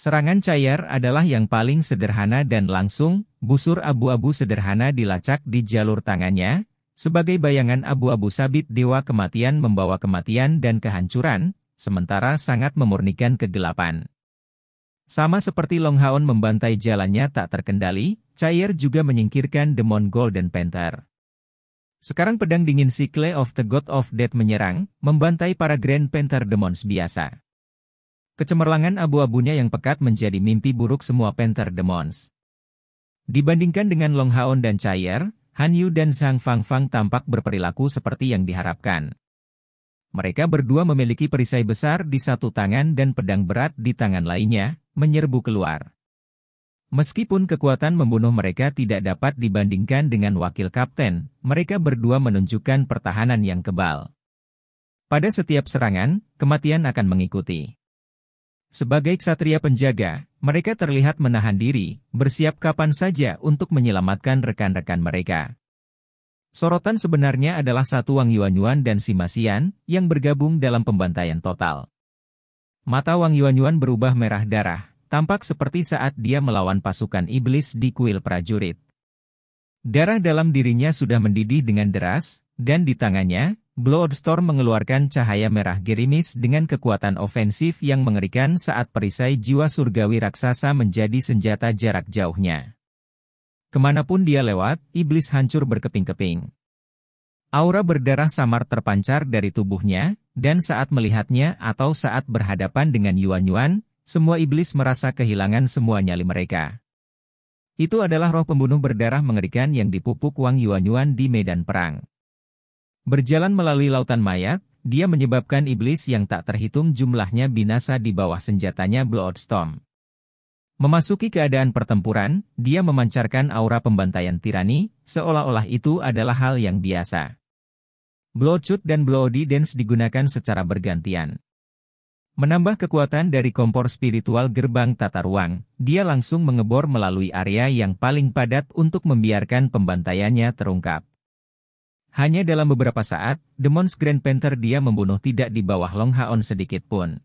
Serangan cair adalah yang paling sederhana dan langsung, busur abu-abu sederhana dilacak di jalur tangannya, sebagai bayangan abu-abu sabit dewa kematian membawa kematian dan kehancuran, sementara sangat memurnikan kegelapan. Sama seperti Long Haon membantai jalannya tak terkendali, Cair juga menyingkirkan Demon Golden Panther. Sekarang pedang dingin Sikle of the God of Death menyerang, membantai para Grand Panther Demons biasa. Kecemerlangan abu-abunya yang pekat menjadi mimpi buruk semua Panther Demons. Dibandingkan dengan Long Haon dan Chayer, Han Yu dan Zhang Fangfang tampak berperilaku seperti yang diharapkan. Mereka berdua memiliki perisai besar di satu tangan dan pedang berat di tangan lainnya, menyerbu keluar. Meskipun kekuatan membunuh mereka tidak dapat dibandingkan dengan wakil kapten, mereka berdua menunjukkan pertahanan yang kebal. Pada setiap serangan, kematian akan mengikuti. Sebagai ksatria penjaga, mereka terlihat menahan diri, bersiap kapan saja untuk menyelamatkan rekan-rekan mereka. Sorotan sebenarnya adalah satu Wang Yuan dan Simasian yang bergabung dalam pembantaian total. Mata Wang Yuan berubah merah darah, tampak seperti saat dia melawan pasukan iblis di kuil prajurit. Darah dalam dirinya sudah mendidih dengan deras, dan di tangannya, Bloodstorm mengeluarkan cahaya merah gerimis dengan kekuatan ofensif yang mengerikan saat perisai jiwa surgawi raksasa menjadi senjata jarak jauhnya. Kemanapun dia lewat, iblis hancur berkeping-keping. Aura berdarah samar terpancar dari tubuhnya, dan saat melihatnya atau saat berhadapan dengan Yuan-Yuan, semua iblis merasa kehilangan semua nyali mereka. Itu adalah roh pembunuh berdarah mengerikan yang dipupuk Wang Yuan-Yuan di medan perang. Berjalan melalui lautan mayat, dia menyebabkan iblis yang tak terhitung jumlahnya binasa di bawah senjatanya Bloodstorm. Memasuki keadaan pertempuran, dia memancarkan aura pembantaian tirani, seolah-olah itu adalah hal yang biasa. Bloodshot dan Bloody Dance digunakan secara bergantian. Menambah kekuatan dari kompor spiritual gerbang tata ruang, dia langsung mengebor melalui area yang paling padat untuk membiarkan pembantaiannya terungkap. Hanya dalam beberapa saat, Demons Grand Panther dia membunuh tidak di bawah Long Haon sedikit pun.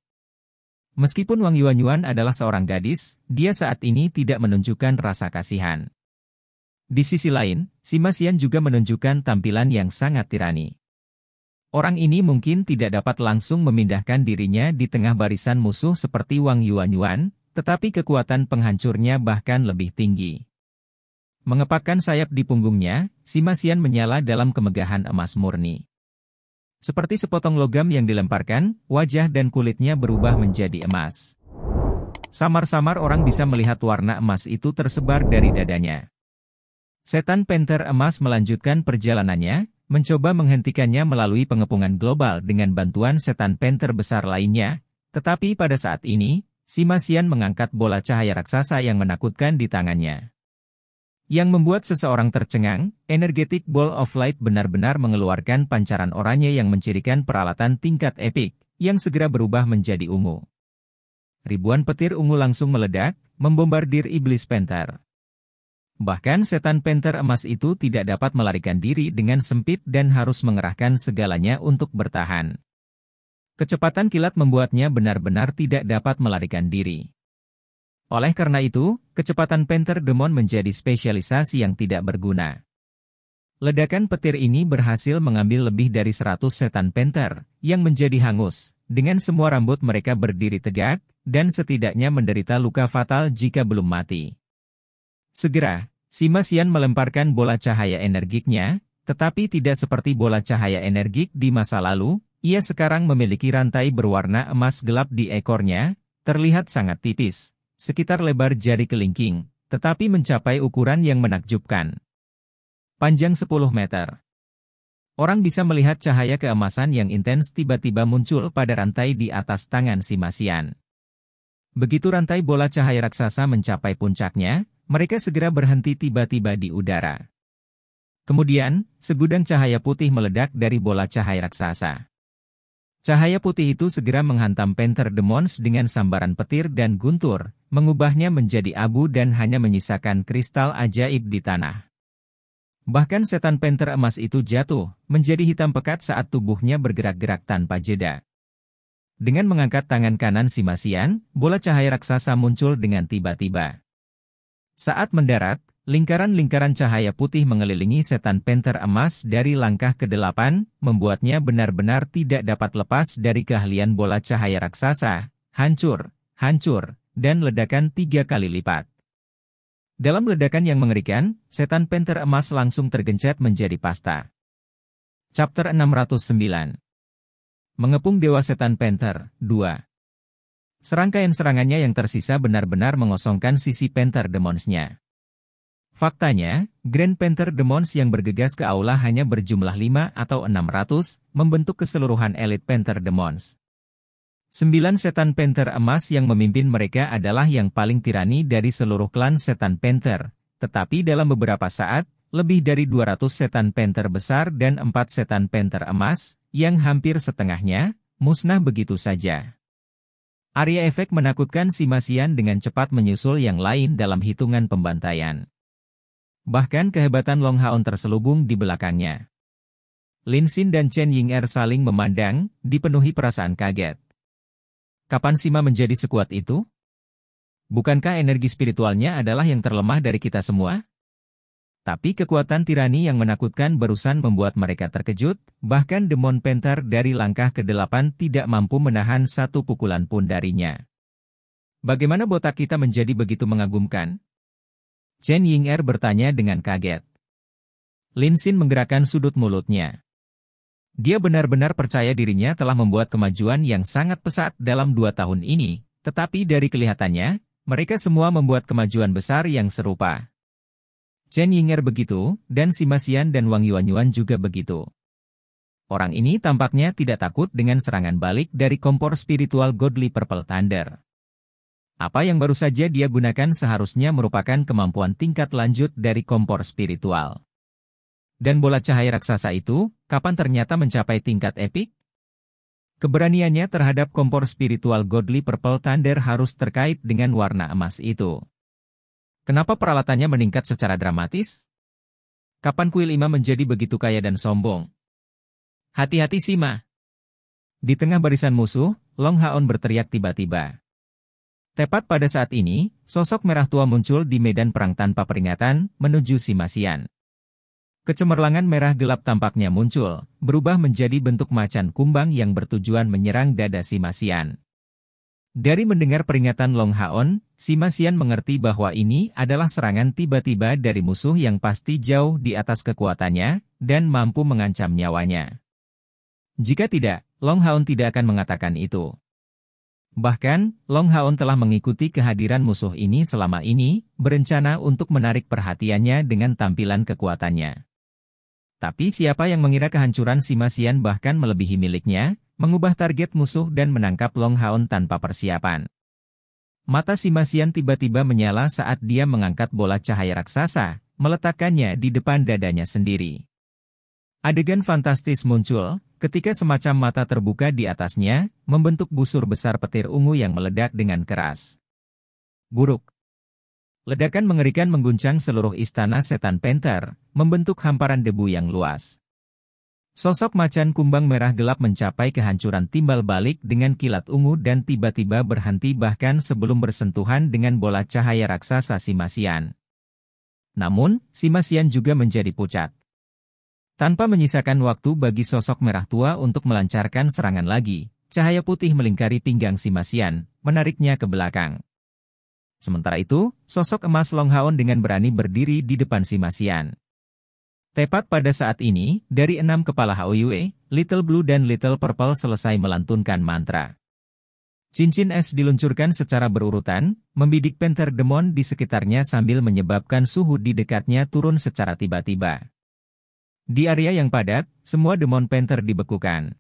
Meskipun Wang Yuan Yuan adalah seorang gadis, dia saat ini tidak menunjukkan rasa kasihan. Di sisi lain, Sima Xian juga menunjukkan tampilan yang sangat tirani. Orang ini mungkin tidak dapat langsung memindahkan dirinya di tengah barisan musuh seperti Wang Yuan Yuan, tetapi kekuatan penghancurnya bahkan lebih tinggi. Mengepakkan sayap di punggungnya, Simasian menyala dalam kemegahan emas murni. Seperti sepotong logam yang dilemparkan, wajah dan kulitnya berubah menjadi emas. Samar-samar orang bisa melihat warna emas itu tersebar dari dadanya. Setan Panther emas melanjutkan perjalanannya, mencoba menghentikannya melalui pengepungan global dengan bantuan setan Panther besar lainnya, tetapi pada saat ini, Simasian mengangkat bola cahaya raksasa yang menakutkan di tangannya. Yang membuat seseorang tercengang, energetic ball of light benar-benar mengeluarkan pancaran oranye yang mencirikan peralatan tingkat epik, yang segera berubah menjadi ungu. Ribuan petir ungu langsung meledak, membombardir iblis Panther. Bahkan setan Panther emas itu tidak dapat melarikan diri dengan sempit dan harus mengerahkan segalanya untuk bertahan. Kecepatan kilat membuatnya benar-benar tidak dapat melarikan diri. Oleh karena itu, kecepatan Panther Demon menjadi spesialisasi yang tidak berguna. Ledakan petir ini berhasil mengambil lebih dari 100 setan Panther, yang menjadi hangus. Dengan semua rambut mereka berdiri tegak, dan setidaknya menderita luka fatal jika belum mati. Segera, si Simasian melemparkan bola cahaya energiknya, tetapi tidak seperti bola cahaya energik di masa lalu, ia sekarang memiliki rantai berwarna emas gelap di ekornya, terlihat sangat tipis, sekitar lebar jari kelingking, tetapi mencapai ukuran yang menakjubkan. Panjang 10 meter. Orang bisa melihat cahaya keemasan yang intens tiba-tiba muncul pada rantai di atas tangan si Masian. Begitu rantai bola cahaya raksasa mencapai puncaknya, mereka segera berhenti tiba-tiba di udara. Kemudian, segudang cahaya putih meledak dari bola cahaya raksasa. Cahaya putih itu segera menghantam Panther Demons dengan sambaran petir dan guntur, mengubahnya menjadi abu dan hanya menyisakan kristal ajaib di tanah. Bahkan setan Panther emas itu jatuh, menjadi hitam pekat saat tubuhnya bergerak-gerak tanpa jeda. Dengan mengangkat tangan kanan si Simasian, bola cahaya raksasa muncul dengan tiba-tiba. Saat mendarat, Lingkaran-lingkaran cahaya putih mengelilingi setan penter emas dari langkah ke-8, membuatnya benar-benar tidak dapat lepas dari keahlian bola cahaya raksasa, hancur, hancur, dan ledakan tiga kali lipat. Dalam ledakan yang mengerikan, setan penter emas langsung tergencet menjadi pasta. Chapter 609 Mengepung Dewa Setan Penter 2 Serangkaian serangannya yang tersisa benar-benar mengosongkan sisi Penter Demonsnya. Faktanya, Grand Panther Demons yang bergegas ke aula hanya berjumlah 5 atau 600, membentuk keseluruhan elit Panther Demons. Sembilan setan Panther emas yang memimpin mereka adalah yang paling tirani dari seluruh klan setan Panther, tetapi dalam beberapa saat, lebih dari 200 setan Panther besar dan empat setan Panther emas, yang hampir setengahnya, musnah begitu saja. Area efek menakutkan si Masian dengan cepat menyusul yang lain dalam hitungan pembantaian. Bahkan kehebatan Long Haon terselubung di belakangnya. Lin Xin dan Chen Ying Er saling memandang, dipenuhi perasaan kaget. Kapan Sima menjadi sekuat itu? Bukankah energi spiritualnya adalah yang terlemah dari kita semua? Tapi kekuatan tirani yang menakutkan barusan membuat mereka terkejut, bahkan demon pentar dari langkah ke-8 tidak mampu menahan satu pukulan pun darinya. Bagaimana botak kita menjadi begitu mengagumkan? Chen Ying Er bertanya dengan kaget. Lin Xin menggerakkan sudut mulutnya. Dia benar-benar percaya dirinya telah membuat kemajuan yang sangat pesat dalam dua tahun ini, tetapi dari kelihatannya, mereka semua membuat kemajuan besar yang serupa. Chen Yinger begitu, dan Sima Xian dan Wang Yuan Yuan juga begitu. Orang ini tampaknya tidak takut dengan serangan balik dari kompor spiritual Godly Purple Thunder. Apa yang baru saja dia gunakan seharusnya merupakan kemampuan tingkat lanjut dari kompor spiritual. Dan bola cahaya raksasa itu, kapan ternyata mencapai tingkat epik? Keberaniannya terhadap kompor spiritual Godly Purple Thunder harus terkait dengan warna emas itu. Kenapa peralatannya meningkat secara dramatis? Kapan kuil Ima menjadi begitu kaya dan sombong? Hati-hati Sima! Di tengah barisan musuh, Long Haon berteriak tiba-tiba. Tepat pada saat ini, sosok merah tua muncul di medan perang tanpa peringatan, menuju Simasian. Kecemerlangan merah gelap tampaknya muncul, berubah menjadi bentuk macan kumbang yang bertujuan menyerang dada Simasian. Dari mendengar peringatan Long Haon, Simasian mengerti bahwa ini adalah serangan tiba-tiba dari musuh yang pasti jauh di atas kekuatannya, dan mampu mengancam nyawanya. Jika tidak, Long Haon tidak akan mengatakan itu. Bahkan, Long Haon telah mengikuti kehadiran musuh ini selama ini, berencana untuk menarik perhatiannya dengan tampilan kekuatannya. Tapi siapa yang mengira kehancuran Simasian bahkan melebihi miliknya, mengubah target musuh dan menangkap Long Haon tanpa persiapan. Mata Simasian tiba-tiba menyala saat dia mengangkat bola cahaya raksasa, meletakkannya di depan dadanya sendiri. Adegan fantastis muncul, ketika semacam mata terbuka di atasnya, membentuk busur besar petir ungu yang meledak dengan keras. Buruk. Ledakan mengerikan mengguncang seluruh istana setan Penter, membentuk hamparan debu yang luas. Sosok macan kumbang merah gelap mencapai kehancuran timbal balik dengan kilat ungu dan tiba-tiba berhenti bahkan sebelum bersentuhan dengan bola cahaya raksasa Simasian. Namun, Simasian juga menjadi pucat. Tanpa menyisakan waktu bagi sosok merah tua untuk melancarkan serangan lagi, cahaya putih melingkari pinggang si Masian, menariknya ke belakang. Sementara itu, sosok emas Long Haon dengan berani berdiri di depan si Masian. Tepat pada saat ini, dari enam kepala Haoyue, Little Blue dan Little Purple selesai melantunkan mantra. Cincin es diluncurkan secara berurutan, membidik Panther Demon di sekitarnya sambil menyebabkan suhu di dekatnya turun secara tiba-tiba. Di area yang padat, semua Demon Panther dibekukan.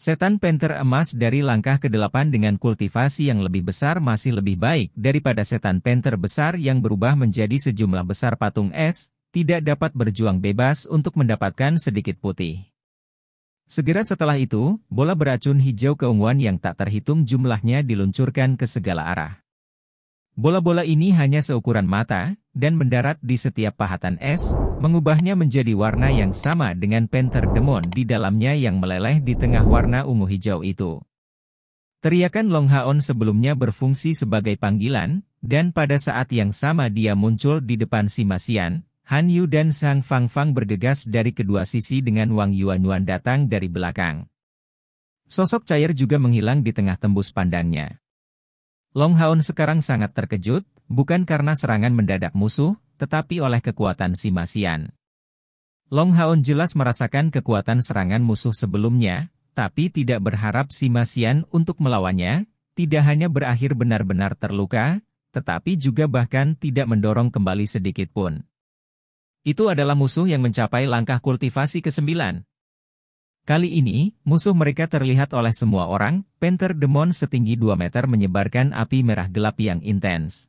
Setan Panther emas dari langkah ke-8 dengan kultivasi yang lebih besar masih lebih baik daripada setan Panther besar yang berubah menjadi sejumlah besar patung es, tidak dapat berjuang bebas untuk mendapatkan sedikit putih. Segera setelah itu, bola beracun hijau keunguan yang tak terhitung jumlahnya diluncurkan ke segala arah. Bola-bola ini hanya seukuran mata, dan mendarat di setiap pahatan es, mengubahnya menjadi warna yang sama dengan Panther Demon di dalamnya yang meleleh di tengah warna ungu hijau itu. Teriakan Long Haon sebelumnya berfungsi sebagai panggilan, dan pada saat yang sama dia muncul di depan si Masian, Han Yu dan Sang Fang Fang bergegas dari kedua sisi dengan Wang Yuan Yuan datang dari belakang. Sosok cair juga menghilang di tengah tembus pandangnya. Long Haon sekarang sangat terkejut, Bukan karena serangan mendadak musuh, tetapi oleh kekuatan Simasian. Long Haon jelas merasakan kekuatan serangan musuh sebelumnya, tapi tidak berharap Simasian untuk melawannya, tidak hanya berakhir benar-benar terluka, tetapi juga bahkan tidak mendorong kembali sedikit pun. Itu adalah musuh yang mencapai langkah kultivasi ke-9. Kali ini, musuh mereka terlihat oleh semua orang, Panther Demon setinggi 2 meter menyebarkan api merah gelap yang intens.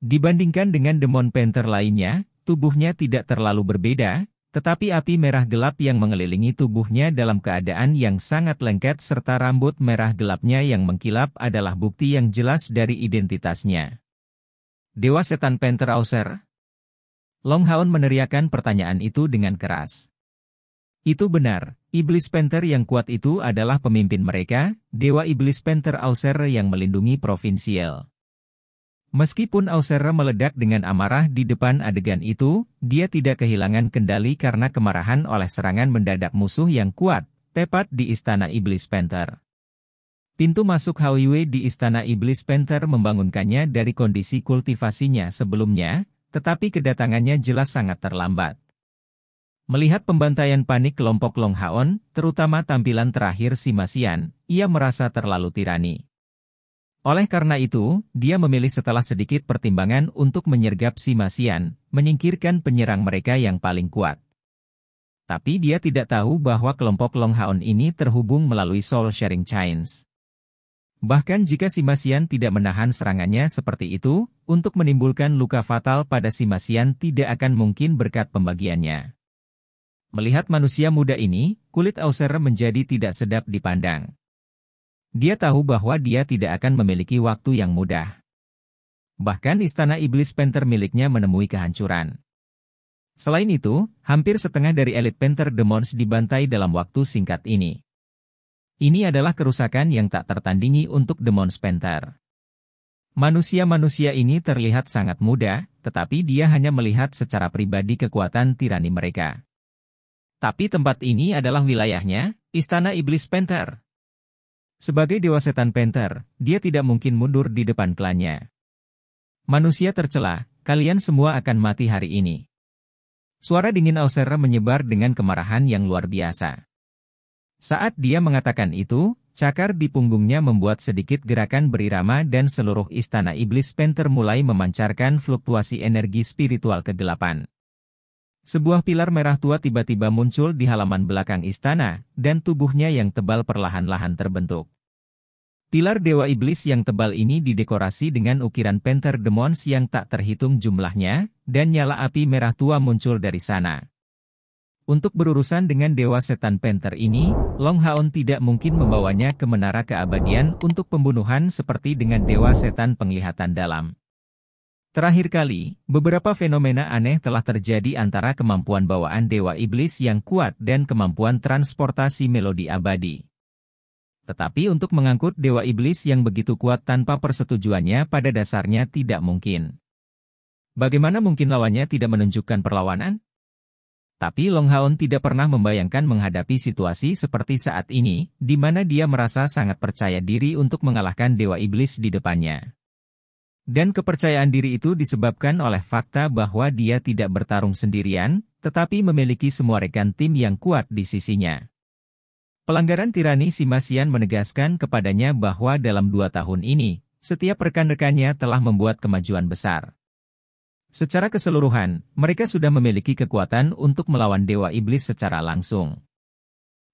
Dibandingkan dengan demon panther lainnya, tubuhnya tidak terlalu berbeda, tetapi api merah gelap yang mengelilingi tubuhnya dalam keadaan yang sangat lengket serta rambut merah gelapnya yang mengkilap adalah bukti yang jelas dari identitasnya. Dewa Setan Panther Auser Haun meneriakan pertanyaan itu dengan keras. Itu benar, Iblis Panther yang kuat itu adalah pemimpin mereka, Dewa Iblis Panther Auser yang melindungi provinsial. Meskipun Ausera meledak dengan amarah di depan adegan itu, dia tidak kehilangan kendali karena kemarahan oleh serangan mendadak musuh yang kuat, tepat di Istana Iblis Panther. Pintu masuk Highway di Istana Iblis Panther membangunkannya dari kondisi kultivasinya sebelumnya, tetapi kedatangannya jelas sangat terlambat. Melihat pembantaian panik kelompok Long Haon, terutama tampilan terakhir si Masian, ia merasa terlalu tirani. Oleh karena itu, dia memilih setelah sedikit pertimbangan untuk menyergap si Masian, menyingkirkan penyerang mereka yang paling kuat. Tapi dia tidak tahu bahwa kelompok Long Haon ini terhubung melalui soul sharing chains. Bahkan jika si Masian tidak menahan serangannya seperti itu, untuk menimbulkan luka fatal pada si Masian tidak akan mungkin berkat pembagiannya. Melihat manusia muda ini, kulit Auser menjadi tidak sedap dipandang. Dia tahu bahwa dia tidak akan memiliki waktu yang mudah. Bahkan istana iblis Panther miliknya menemui kehancuran. Selain itu, hampir setengah dari elit Panther Demons dibantai dalam waktu singkat ini. Ini adalah kerusakan yang tak tertandingi untuk Demons Panther. Manusia-manusia ini terlihat sangat muda, tetapi dia hanya melihat secara pribadi kekuatan tirani mereka. Tapi tempat ini adalah wilayahnya, Istana Iblis Panther. Sebagai dewa setan Panther, dia tidak mungkin mundur di depan klannya. Manusia tercela, kalian semua akan mati hari ini. Suara dingin Ausera menyebar dengan kemarahan yang luar biasa. Saat dia mengatakan itu, cakar di punggungnya membuat sedikit gerakan berirama dan seluruh istana iblis Panther mulai memancarkan fluktuasi energi spiritual kegelapan. Sebuah pilar merah tua tiba-tiba muncul di halaman belakang istana, dan tubuhnya yang tebal perlahan-lahan terbentuk. Pilar Dewa Iblis yang tebal ini didekorasi dengan ukiran Panther Demons yang tak terhitung jumlahnya, dan nyala api merah tua muncul dari sana. Untuk berurusan dengan Dewa Setan Panther ini, Long Haon tidak mungkin membawanya ke Menara Keabadian untuk pembunuhan seperti dengan Dewa Setan Penglihatan Dalam. Terakhir kali, beberapa fenomena aneh telah terjadi antara kemampuan bawaan Dewa Iblis yang kuat dan kemampuan transportasi melodi abadi. Tetapi untuk mengangkut Dewa Iblis yang begitu kuat tanpa persetujuannya pada dasarnya tidak mungkin. Bagaimana mungkin lawannya tidak menunjukkan perlawanan? Tapi Long Haon tidak pernah membayangkan menghadapi situasi seperti saat ini, di mana dia merasa sangat percaya diri untuk mengalahkan Dewa Iblis di depannya. Dan kepercayaan diri itu disebabkan oleh fakta bahwa dia tidak bertarung sendirian, tetapi memiliki semua rekan tim yang kuat di sisinya. Pelanggaran tirani Simasian menegaskan kepadanya bahwa dalam dua tahun ini, setiap rekan-rekannya telah membuat kemajuan besar. Secara keseluruhan, mereka sudah memiliki kekuatan untuk melawan Dewa Iblis secara langsung.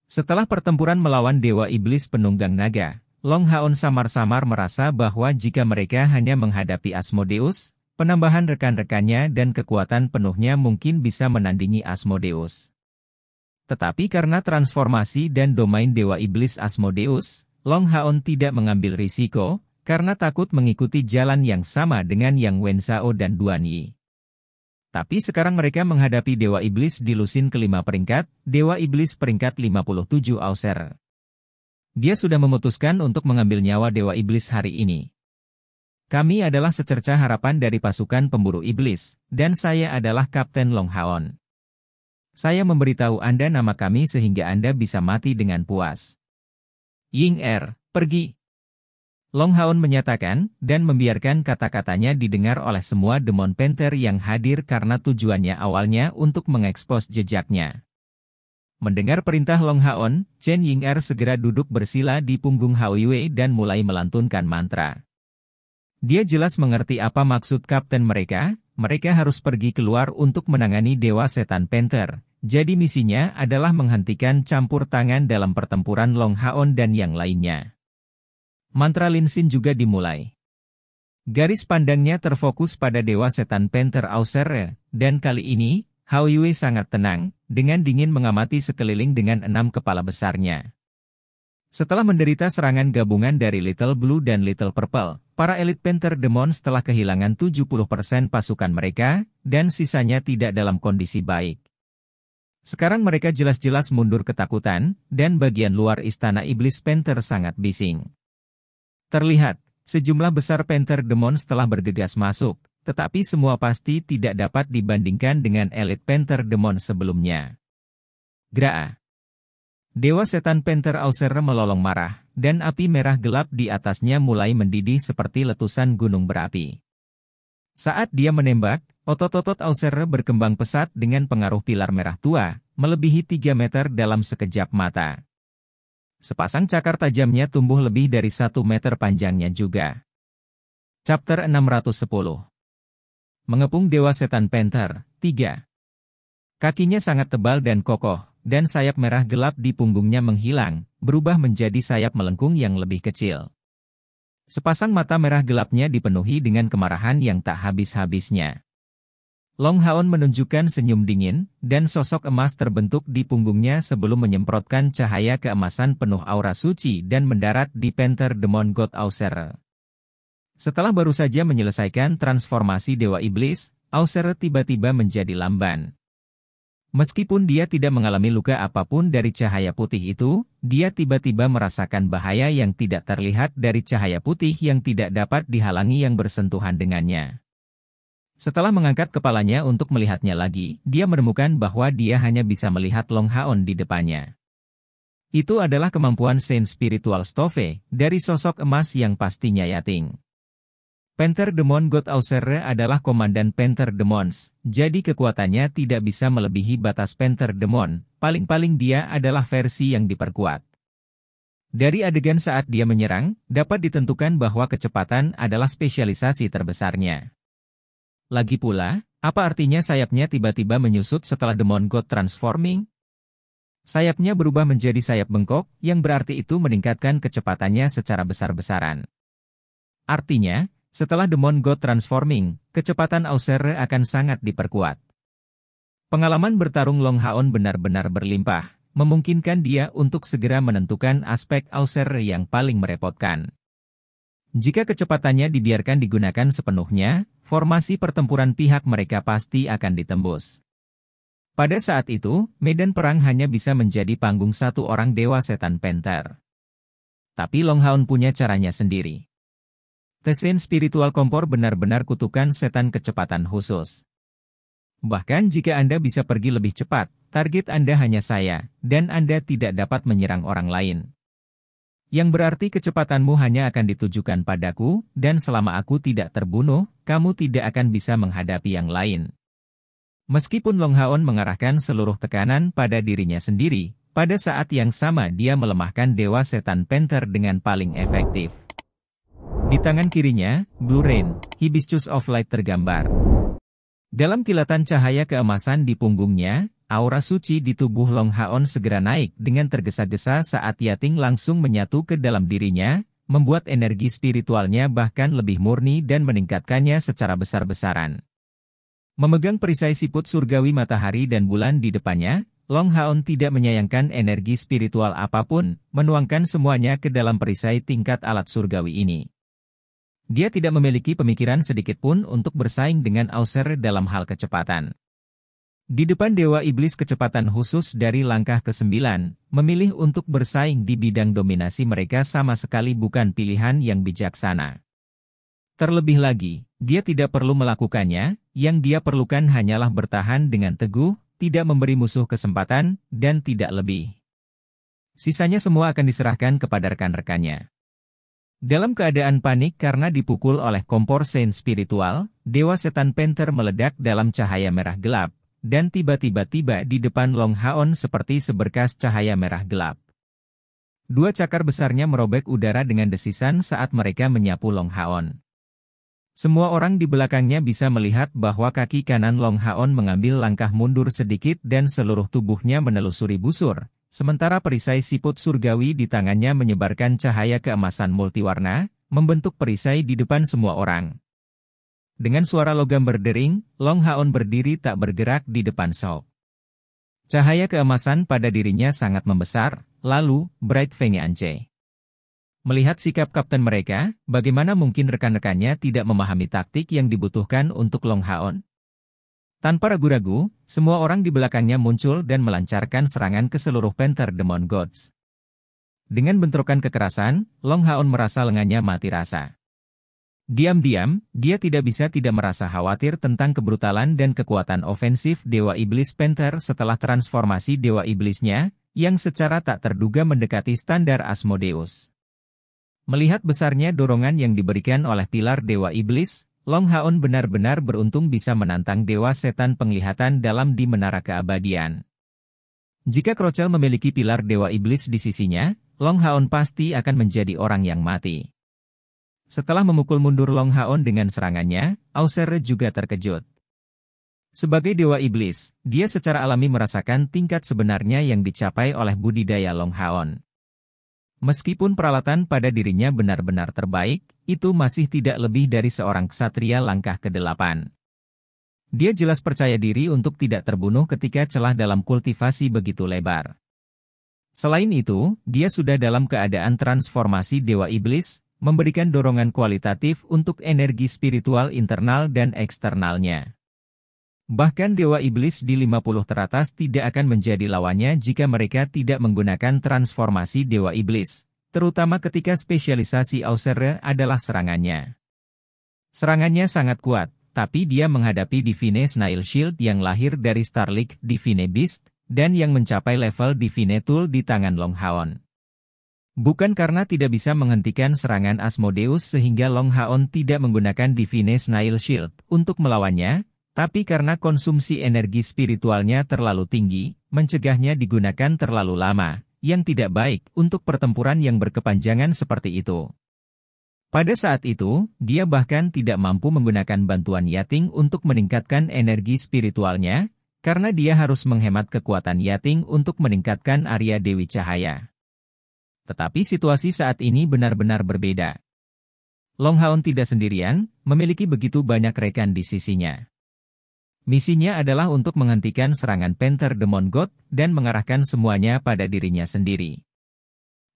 Setelah pertempuran melawan Dewa Iblis Penunggang Naga, Long Haon samar-samar merasa bahwa jika mereka hanya menghadapi Asmodeus, penambahan rekan-rekannya dan kekuatan penuhnya mungkin bisa menandingi Asmodeus. Tetapi karena transformasi dan domain Dewa Iblis Asmodeus, Long Haon tidak mengambil risiko, karena takut mengikuti jalan yang sama dengan Yang Wen Sao dan Duan Yi. Tapi sekarang mereka menghadapi Dewa Iblis di Lusin kelima peringkat, Dewa Iblis peringkat 57 Auser. Dia sudah memutuskan untuk mengambil nyawa Dewa Iblis hari ini. Kami adalah secerca harapan dari pasukan pemburu iblis, dan saya adalah Kapten Long Haon. Saya memberitahu Anda nama kami sehingga Anda bisa mati dengan puas. Ying Er, pergi. Long Haon menyatakan, dan membiarkan kata-katanya didengar oleh semua demon panther yang hadir karena tujuannya awalnya untuk mengekspos jejaknya. Mendengar perintah Long Haon, Chen Ying Er segera duduk bersila di punggung Hao Yue dan mulai melantunkan mantra. Dia jelas mengerti apa maksud kapten mereka, mereka harus pergi keluar untuk menangani Dewa Setan Panther. Jadi misinya adalah menghentikan campur tangan dalam pertempuran Long Haon dan yang lainnya. Mantra Lin Linsin juga dimulai. Garis pandangnya terfokus pada Dewa Setan Panther Auser, dan kali ini, Hao Yue sangat tenang, dengan dingin mengamati sekeliling dengan enam kepala besarnya. Setelah menderita serangan gabungan dari Little Blue dan Little Purple, para elit Panther Demon setelah kehilangan 70% pasukan mereka, dan sisanya tidak dalam kondisi baik. Sekarang mereka jelas-jelas mundur ketakutan, dan bagian luar istana iblis Panther sangat bising. Terlihat, sejumlah besar Panther Demon setelah bergegas masuk, tetapi semua pasti tidak dapat dibandingkan dengan elit Panther Demon sebelumnya. Graa. Dewa setan Panther Auser melolong marah, dan api merah gelap di atasnya mulai mendidih seperti letusan gunung berapi. Saat dia menembak, otot-otot Auser berkembang pesat dengan pengaruh pilar merah tua, melebihi 3 meter dalam sekejap mata. Sepasang cakar tajamnya tumbuh lebih dari 1 meter panjangnya juga. Chapter 610 Mengepung Dewa Setan Panther, 3. Kakinya sangat tebal dan kokoh, dan sayap merah gelap di punggungnya menghilang, berubah menjadi sayap melengkung yang lebih kecil. Sepasang mata merah gelapnya dipenuhi dengan kemarahan yang tak habis-habisnya. Long Haon menunjukkan senyum dingin, dan sosok emas terbentuk di punggungnya sebelum menyemprotkan cahaya keemasan penuh aura suci dan mendarat di Panther Demon God Auser. Setelah baru saja menyelesaikan transformasi Dewa Iblis, Auser tiba-tiba menjadi lamban. Meskipun dia tidak mengalami luka apapun dari cahaya putih itu, dia tiba-tiba merasakan bahaya yang tidak terlihat dari cahaya putih yang tidak dapat dihalangi yang bersentuhan dengannya. Setelah mengangkat kepalanya untuk melihatnya lagi, dia menemukan bahwa dia hanya bisa melihat Long Haon di depannya. Itu adalah kemampuan Saint Spiritual Stove dari sosok emas yang pastinya yating. Panther Demon God Auserre adalah komandan Panther Demons, jadi kekuatannya tidak bisa melebihi batas Panther Demon, paling-paling dia adalah versi yang diperkuat. Dari adegan saat dia menyerang, dapat ditentukan bahwa kecepatan adalah spesialisasi terbesarnya. Lagi pula, apa artinya sayapnya tiba-tiba menyusut setelah Demon God transforming? Sayapnya berubah menjadi sayap bengkok, yang berarti itu meningkatkan kecepatannya secara besar-besaran. Artinya, setelah Demon God Transforming, kecepatan Auserre akan sangat diperkuat. Pengalaman bertarung Long Haon benar-benar berlimpah, memungkinkan dia untuk segera menentukan aspek Auserre yang paling merepotkan. Jika kecepatannya dibiarkan digunakan sepenuhnya, formasi pertempuran pihak mereka pasti akan ditembus. Pada saat itu, medan perang hanya bisa menjadi panggung satu orang Dewa Setan penter. Tapi Long Longhaun punya caranya sendiri. Tesin spiritual kompor benar-benar kutukan setan kecepatan khusus. Bahkan jika Anda bisa pergi lebih cepat, target Anda hanya saya, dan Anda tidak dapat menyerang orang lain. Yang berarti kecepatanmu hanya akan ditujukan padaku, dan selama aku tidak terbunuh, kamu tidak akan bisa menghadapi yang lain. Meskipun Long Haon mengarahkan seluruh tekanan pada dirinya sendiri, pada saat yang sama dia melemahkan Dewa Setan Panther dengan paling efektif. Di tangan kirinya, Blue Rain, Hibiscus of Light tergambar. Dalam kilatan cahaya keemasan di punggungnya, aura suci di tubuh Long Haon segera naik dengan tergesa-gesa saat Yating langsung menyatu ke dalam dirinya, membuat energi spiritualnya bahkan lebih murni dan meningkatkannya secara besar-besaran. Memegang perisai siput surgawi matahari dan bulan di depannya, Long Haon tidak menyayangkan energi spiritual apapun, menuangkan semuanya ke dalam perisai tingkat alat surgawi ini. Dia tidak memiliki pemikiran sedikit pun untuk bersaing dengan Auser dalam hal kecepatan. Di depan Dewa Iblis kecepatan khusus dari langkah ke-9, memilih untuk bersaing di bidang dominasi mereka sama sekali bukan pilihan yang bijaksana. Terlebih lagi, dia tidak perlu melakukannya, yang dia perlukan hanyalah bertahan dengan teguh, tidak memberi musuh kesempatan, dan tidak lebih. Sisanya semua akan diserahkan kepada rekan-rekannya. Dalam keadaan panik karena dipukul oleh kompor saint spiritual, Dewa Setan Panther meledak dalam cahaya merah gelap, dan tiba-tiba tiba di depan Long Haon seperti seberkas cahaya merah gelap. Dua cakar besarnya merobek udara dengan desisan saat mereka menyapu Long Haon. Semua orang di belakangnya bisa melihat bahwa kaki kanan Long Haon mengambil langkah mundur sedikit dan seluruh tubuhnya menelusuri busur, Sementara perisai siput surgawi di tangannya menyebarkan cahaya keemasan multiwarna, membentuk perisai di depan semua orang. Dengan suara logam berdering, Long Haon berdiri tak bergerak di depan Sok. Cahaya keemasan pada dirinya sangat membesar, lalu Bright Feng Yance. Melihat sikap kapten mereka, bagaimana mungkin rekan-rekannya tidak memahami taktik yang dibutuhkan untuk Long Haon? Tanpa ragu-ragu, semua orang di belakangnya muncul dan melancarkan serangan ke seluruh Panther Demon Gods. Dengan bentrokan kekerasan, Long Haon merasa lengannya mati rasa. Diam-diam, dia tidak bisa tidak merasa khawatir tentang kebrutalan dan kekuatan ofensif Dewa Iblis Panther setelah transformasi Dewa Iblisnya, yang secara tak terduga mendekati standar Asmodeus. Melihat besarnya dorongan yang diberikan oleh pilar Dewa Iblis, Long Haon benar-benar beruntung bisa menantang dewa setan penglihatan dalam di Menara Keabadian. Jika Krochel memiliki pilar dewa iblis di sisinya, Long Haon pasti akan menjadi orang yang mati. Setelah memukul mundur Long Haon dengan serangannya, Auser juga terkejut. Sebagai dewa iblis, dia secara alami merasakan tingkat sebenarnya yang dicapai oleh budidaya Long Haon. Meskipun peralatan pada dirinya benar-benar terbaik, itu masih tidak lebih dari seorang ksatria langkah ke-8. Dia jelas percaya diri untuk tidak terbunuh ketika celah dalam kultivasi begitu lebar. Selain itu, dia sudah dalam keadaan transformasi Dewa Iblis, memberikan dorongan kualitatif untuk energi spiritual internal dan eksternalnya. Bahkan Dewa Iblis di 50 teratas tidak akan menjadi lawannya jika mereka tidak menggunakan transformasi Dewa Iblis, terutama ketika spesialisasi Auxerre adalah serangannya. Serangannya sangat kuat, tapi dia menghadapi Divine Snail Shield yang lahir dari Starlink Divine Beast, dan yang mencapai level Divine Tool di tangan Long Haon. Bukan karena tidak bisa menghentikan serangan Asmodeus sehingga Long Haon tidak menggunakan Divine Snail Shield untuk melawannya, tapi karena konsumsi energi spiritualnya terlalu tinggi, mencegahnya digunakan terlalu lama, yang tidak baik untuk pertempuran yang berkepanjangan seperti itu. Pada saat itu, dia bahkan tidak mampu menggunakan bantuan Yating untuk meningkatkan energi spiritualnya, karena dia harus menghemat kekuatan Yating untuk meningkatkan area Dewi Cahaya. Tetapi situasi saat ini benar-benar berbeda. Long Haon tidak sendirian, memiliki begitu banyak rekan di sisinya. Misinya adalah untuk menghentikan serangan Panther Demon God dan mengarahkan semuanya pada dirinya sendiri.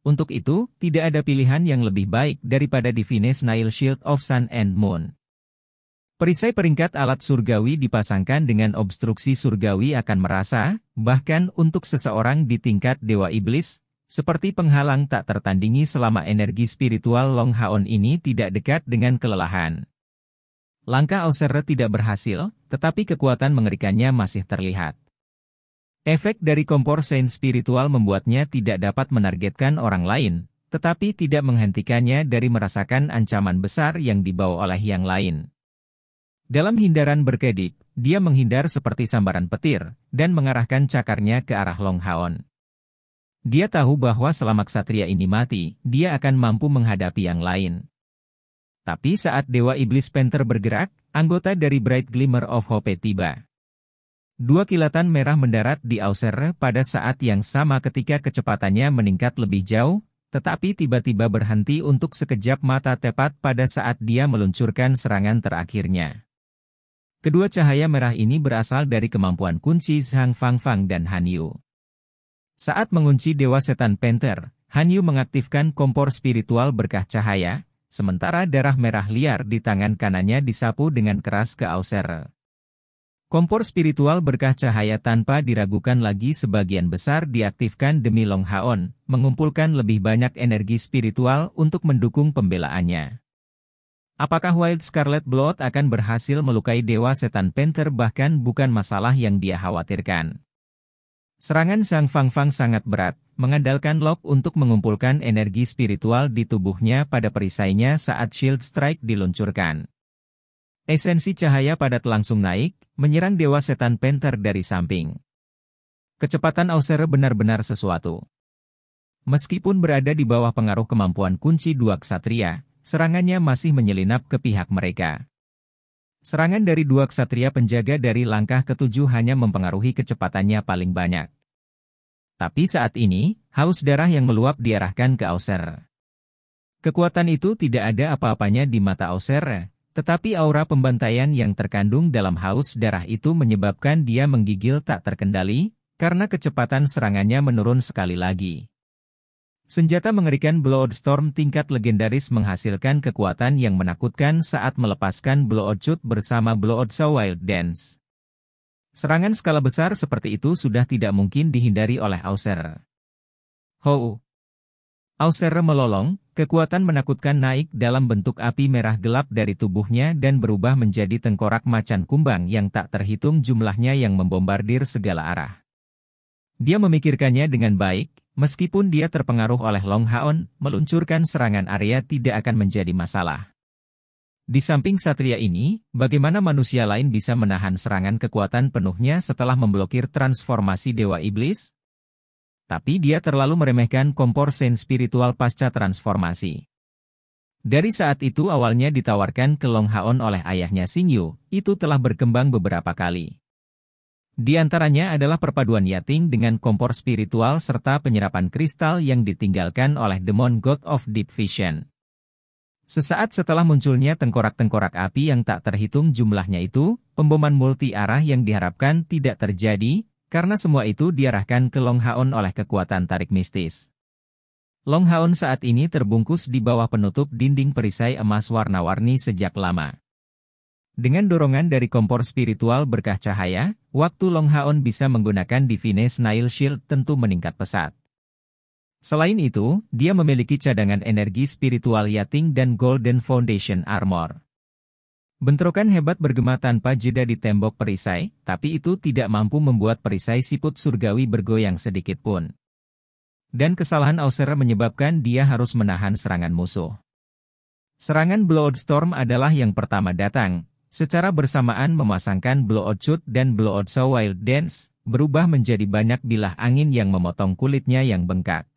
Untuk itu, tidak ada pilihan yang lebih baik daripada Divine Nile Shield of Sun and Moon. Perisai peringkat alat surgawi dipasangkan dengan obstruksi surgawi akan merasa, bahkan untuk seseorang di tingkat Dewa Iblis, seperti penghalang tak tertandingi selama energi spiritual Long Haon ini tidak dekat dengan kelelahan. Langkah Auserre tidak berhasil, tetapi kekuatan mengerikannya masih terlihat. Efek dari kompor saint spiritual membuatnya tidak dapat menargetkan orang lain, tetapi tidak menghentikannya dari merasakan ancaman besar yang dibawa oleh yang lain. Dalam hindaran berkedip, dia menghindar seperti sambaran petir, dan mengarahkan cakarnya ke arah Long Haon. Dia tahu bahwa selama ksatria ini mati, dia akan mampu menghadapi yang lain. Tapi saat Dewa Iblis Panther bergerak, anggota dari Bright Glimmer of Hope tiba. Dua kilatan merah mendarat di Auser pada saat yang sama ketika kecepatannya meningkat lebih jauh, tetapi tiba-tiba berhenti untuk sekejap mata tepat pada saat dia meluncurkan serangan terakhirnya. Kedua cahaya merah ini berasal dari kemampuan kunci Zhang Fangfang dan Han Yu. Saat mengunci Dewa Setan Panther, Han Yu mengaktifkan kompor spiritual berkah cahaya, sementara darah merah liar di tangan kanannya disapu dengan keras ke Auser. Kompor spiritual berkah cahaya tanpa diragukan lagi sebagian besar diaktifkan demi Long Haon, mengumpulkan lebih banyak energi spiritual untuk mendukung pembelaannya. Apakah Wild Scarlet Blood akan berhasil melukai Dewa Setan Panther bahkan bukan masalah yang dia khawatirkan. Serangan Sang Fang Fang sangat berat, mengandalkan lock untuk mengumpulkan energi spiritual di tubuhnya pada perisainya saat Shield Strike diluncurkan. Esensi cahaya padat langsung naik, menyerang Dewa Setan Panther dari samping. Kecepatan Ausere benar-benar sesuatu. Meskipun berada di bawah pengaruh kemampuan kunci dua ksatria, serangannya masih menyelinap ke pihak mereka. Serangan dari dua ksatria penjaga dari langkah ketujuh hanya mempengaruhi kecepatannya paling banyak. Tapi saat ini, haus darah yang meluap diarahkan ke Auser. Kekuatan itu tidak ada apa-apanya di mata Auser, tetapi aura pembantaian yang terkandung dalam haus darah itu menyebabkan dia menggigil tak terkendali, karena kecepatan serangannya menurun sekali lagi. Senjata mengerikan Bloodstorm tingkat legendaris menghasilkan kekuatan yang menakutkan saat melepaskan Bloodshot bersama Bloodshot Wild Dance. Serangan skala besar seperti itu sudah tidak mungkin dihindari oleh Auser. Ho. Auser melolong, kekuatan menakutkan naik dalam bentuk api merah gelap dari tubuhnya dan berubah menjadi tengkorak macan kumbang yang tak terhitung jumlahnya yang membombardir segala arah. Dia memikirkannya dengan baik, meskipun dia terpengaruh oleh Long Haon, meluncurkan serangan area tidak akan menjadi masalah. Di samping satria ini, bagaimana manusia lain bisa menahan serangan kekuatan penuhnya setelah memblokir transformasi Dewa Iblis? Tapi dia terlalu meremehkan kompor sen spiritual pasca transformasi. Dari saat itu awalnya ditawarkan ke Long Haon oleh ayahnya Sing Yu, itu telah berkembang beberapa kali. Di antaranya adalah perpaduan yating dengan kompor spiritual serta penyerapan kristal yang ditinggalkan oleh demon God of Deep Vision. Sesaat setelah munculnya tengkorak-tengkorak api yang tak terhitung jumlahnya itu, pemboman multi-arah yang diharapkan tidak terjadi, karena semua itu diarahkan ke Long Haon oleh kekuatan tarik mistis. Long Haon saat ini terbungkus di bawah penutup dinding perisai emas warna-warni sejak lama. Dengan dorongan dari kompor spiritual berkah cahaya, waktu Long Haon bisa menggunakan Divine Snail Shield tentu meningkat pesat. Selain itu, dia memiliki cadangan energi spiritual Yating dan Golden Foundation Armor. Bentrokan hebat bergema tanpa jeda di tembok perisai, tapi itu tidak mampu membuat perisai siput surgawi bergoyang sedikit pun. Dan kesalahan Ausera menyebabkan dia harus menahan serangan musuh. Serangan Bloodstorm adalah yang pertama datang, secara bersamaan memasangkan Bloodshoot dan Bloodsaw Wild Dance, berubah menjadi banyak bilah angin yang memotong kulitnya yang bengkak.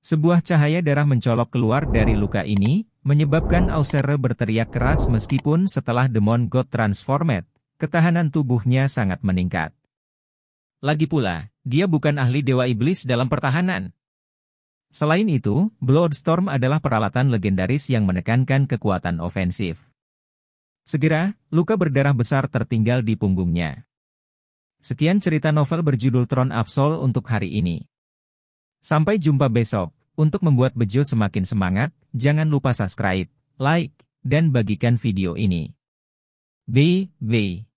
Sebuah cahaya darah mencolok keluar dari luka ini, menyebabkan Ausere berteriak keras meskipun setelah Demon God Transformed, ketahanan tubuhnya sangat meningkat. Lagi pula, dia bukan ahli Dewa Iblis dalam pertahanan. Selain itu, Bloodstorm adalah peralatan legendaris yang menekankan kekuatan ofensif. Segera, luka berdarah besar tertinggal di punggungnya. Sekian cerita novel berjudul Tron of Soul untuk hari ini. Sampai jumpa besok. Untuk membuat Bejo semakin semangat, jangan lupa subscribe, like, dan bagikan video ini. B. B.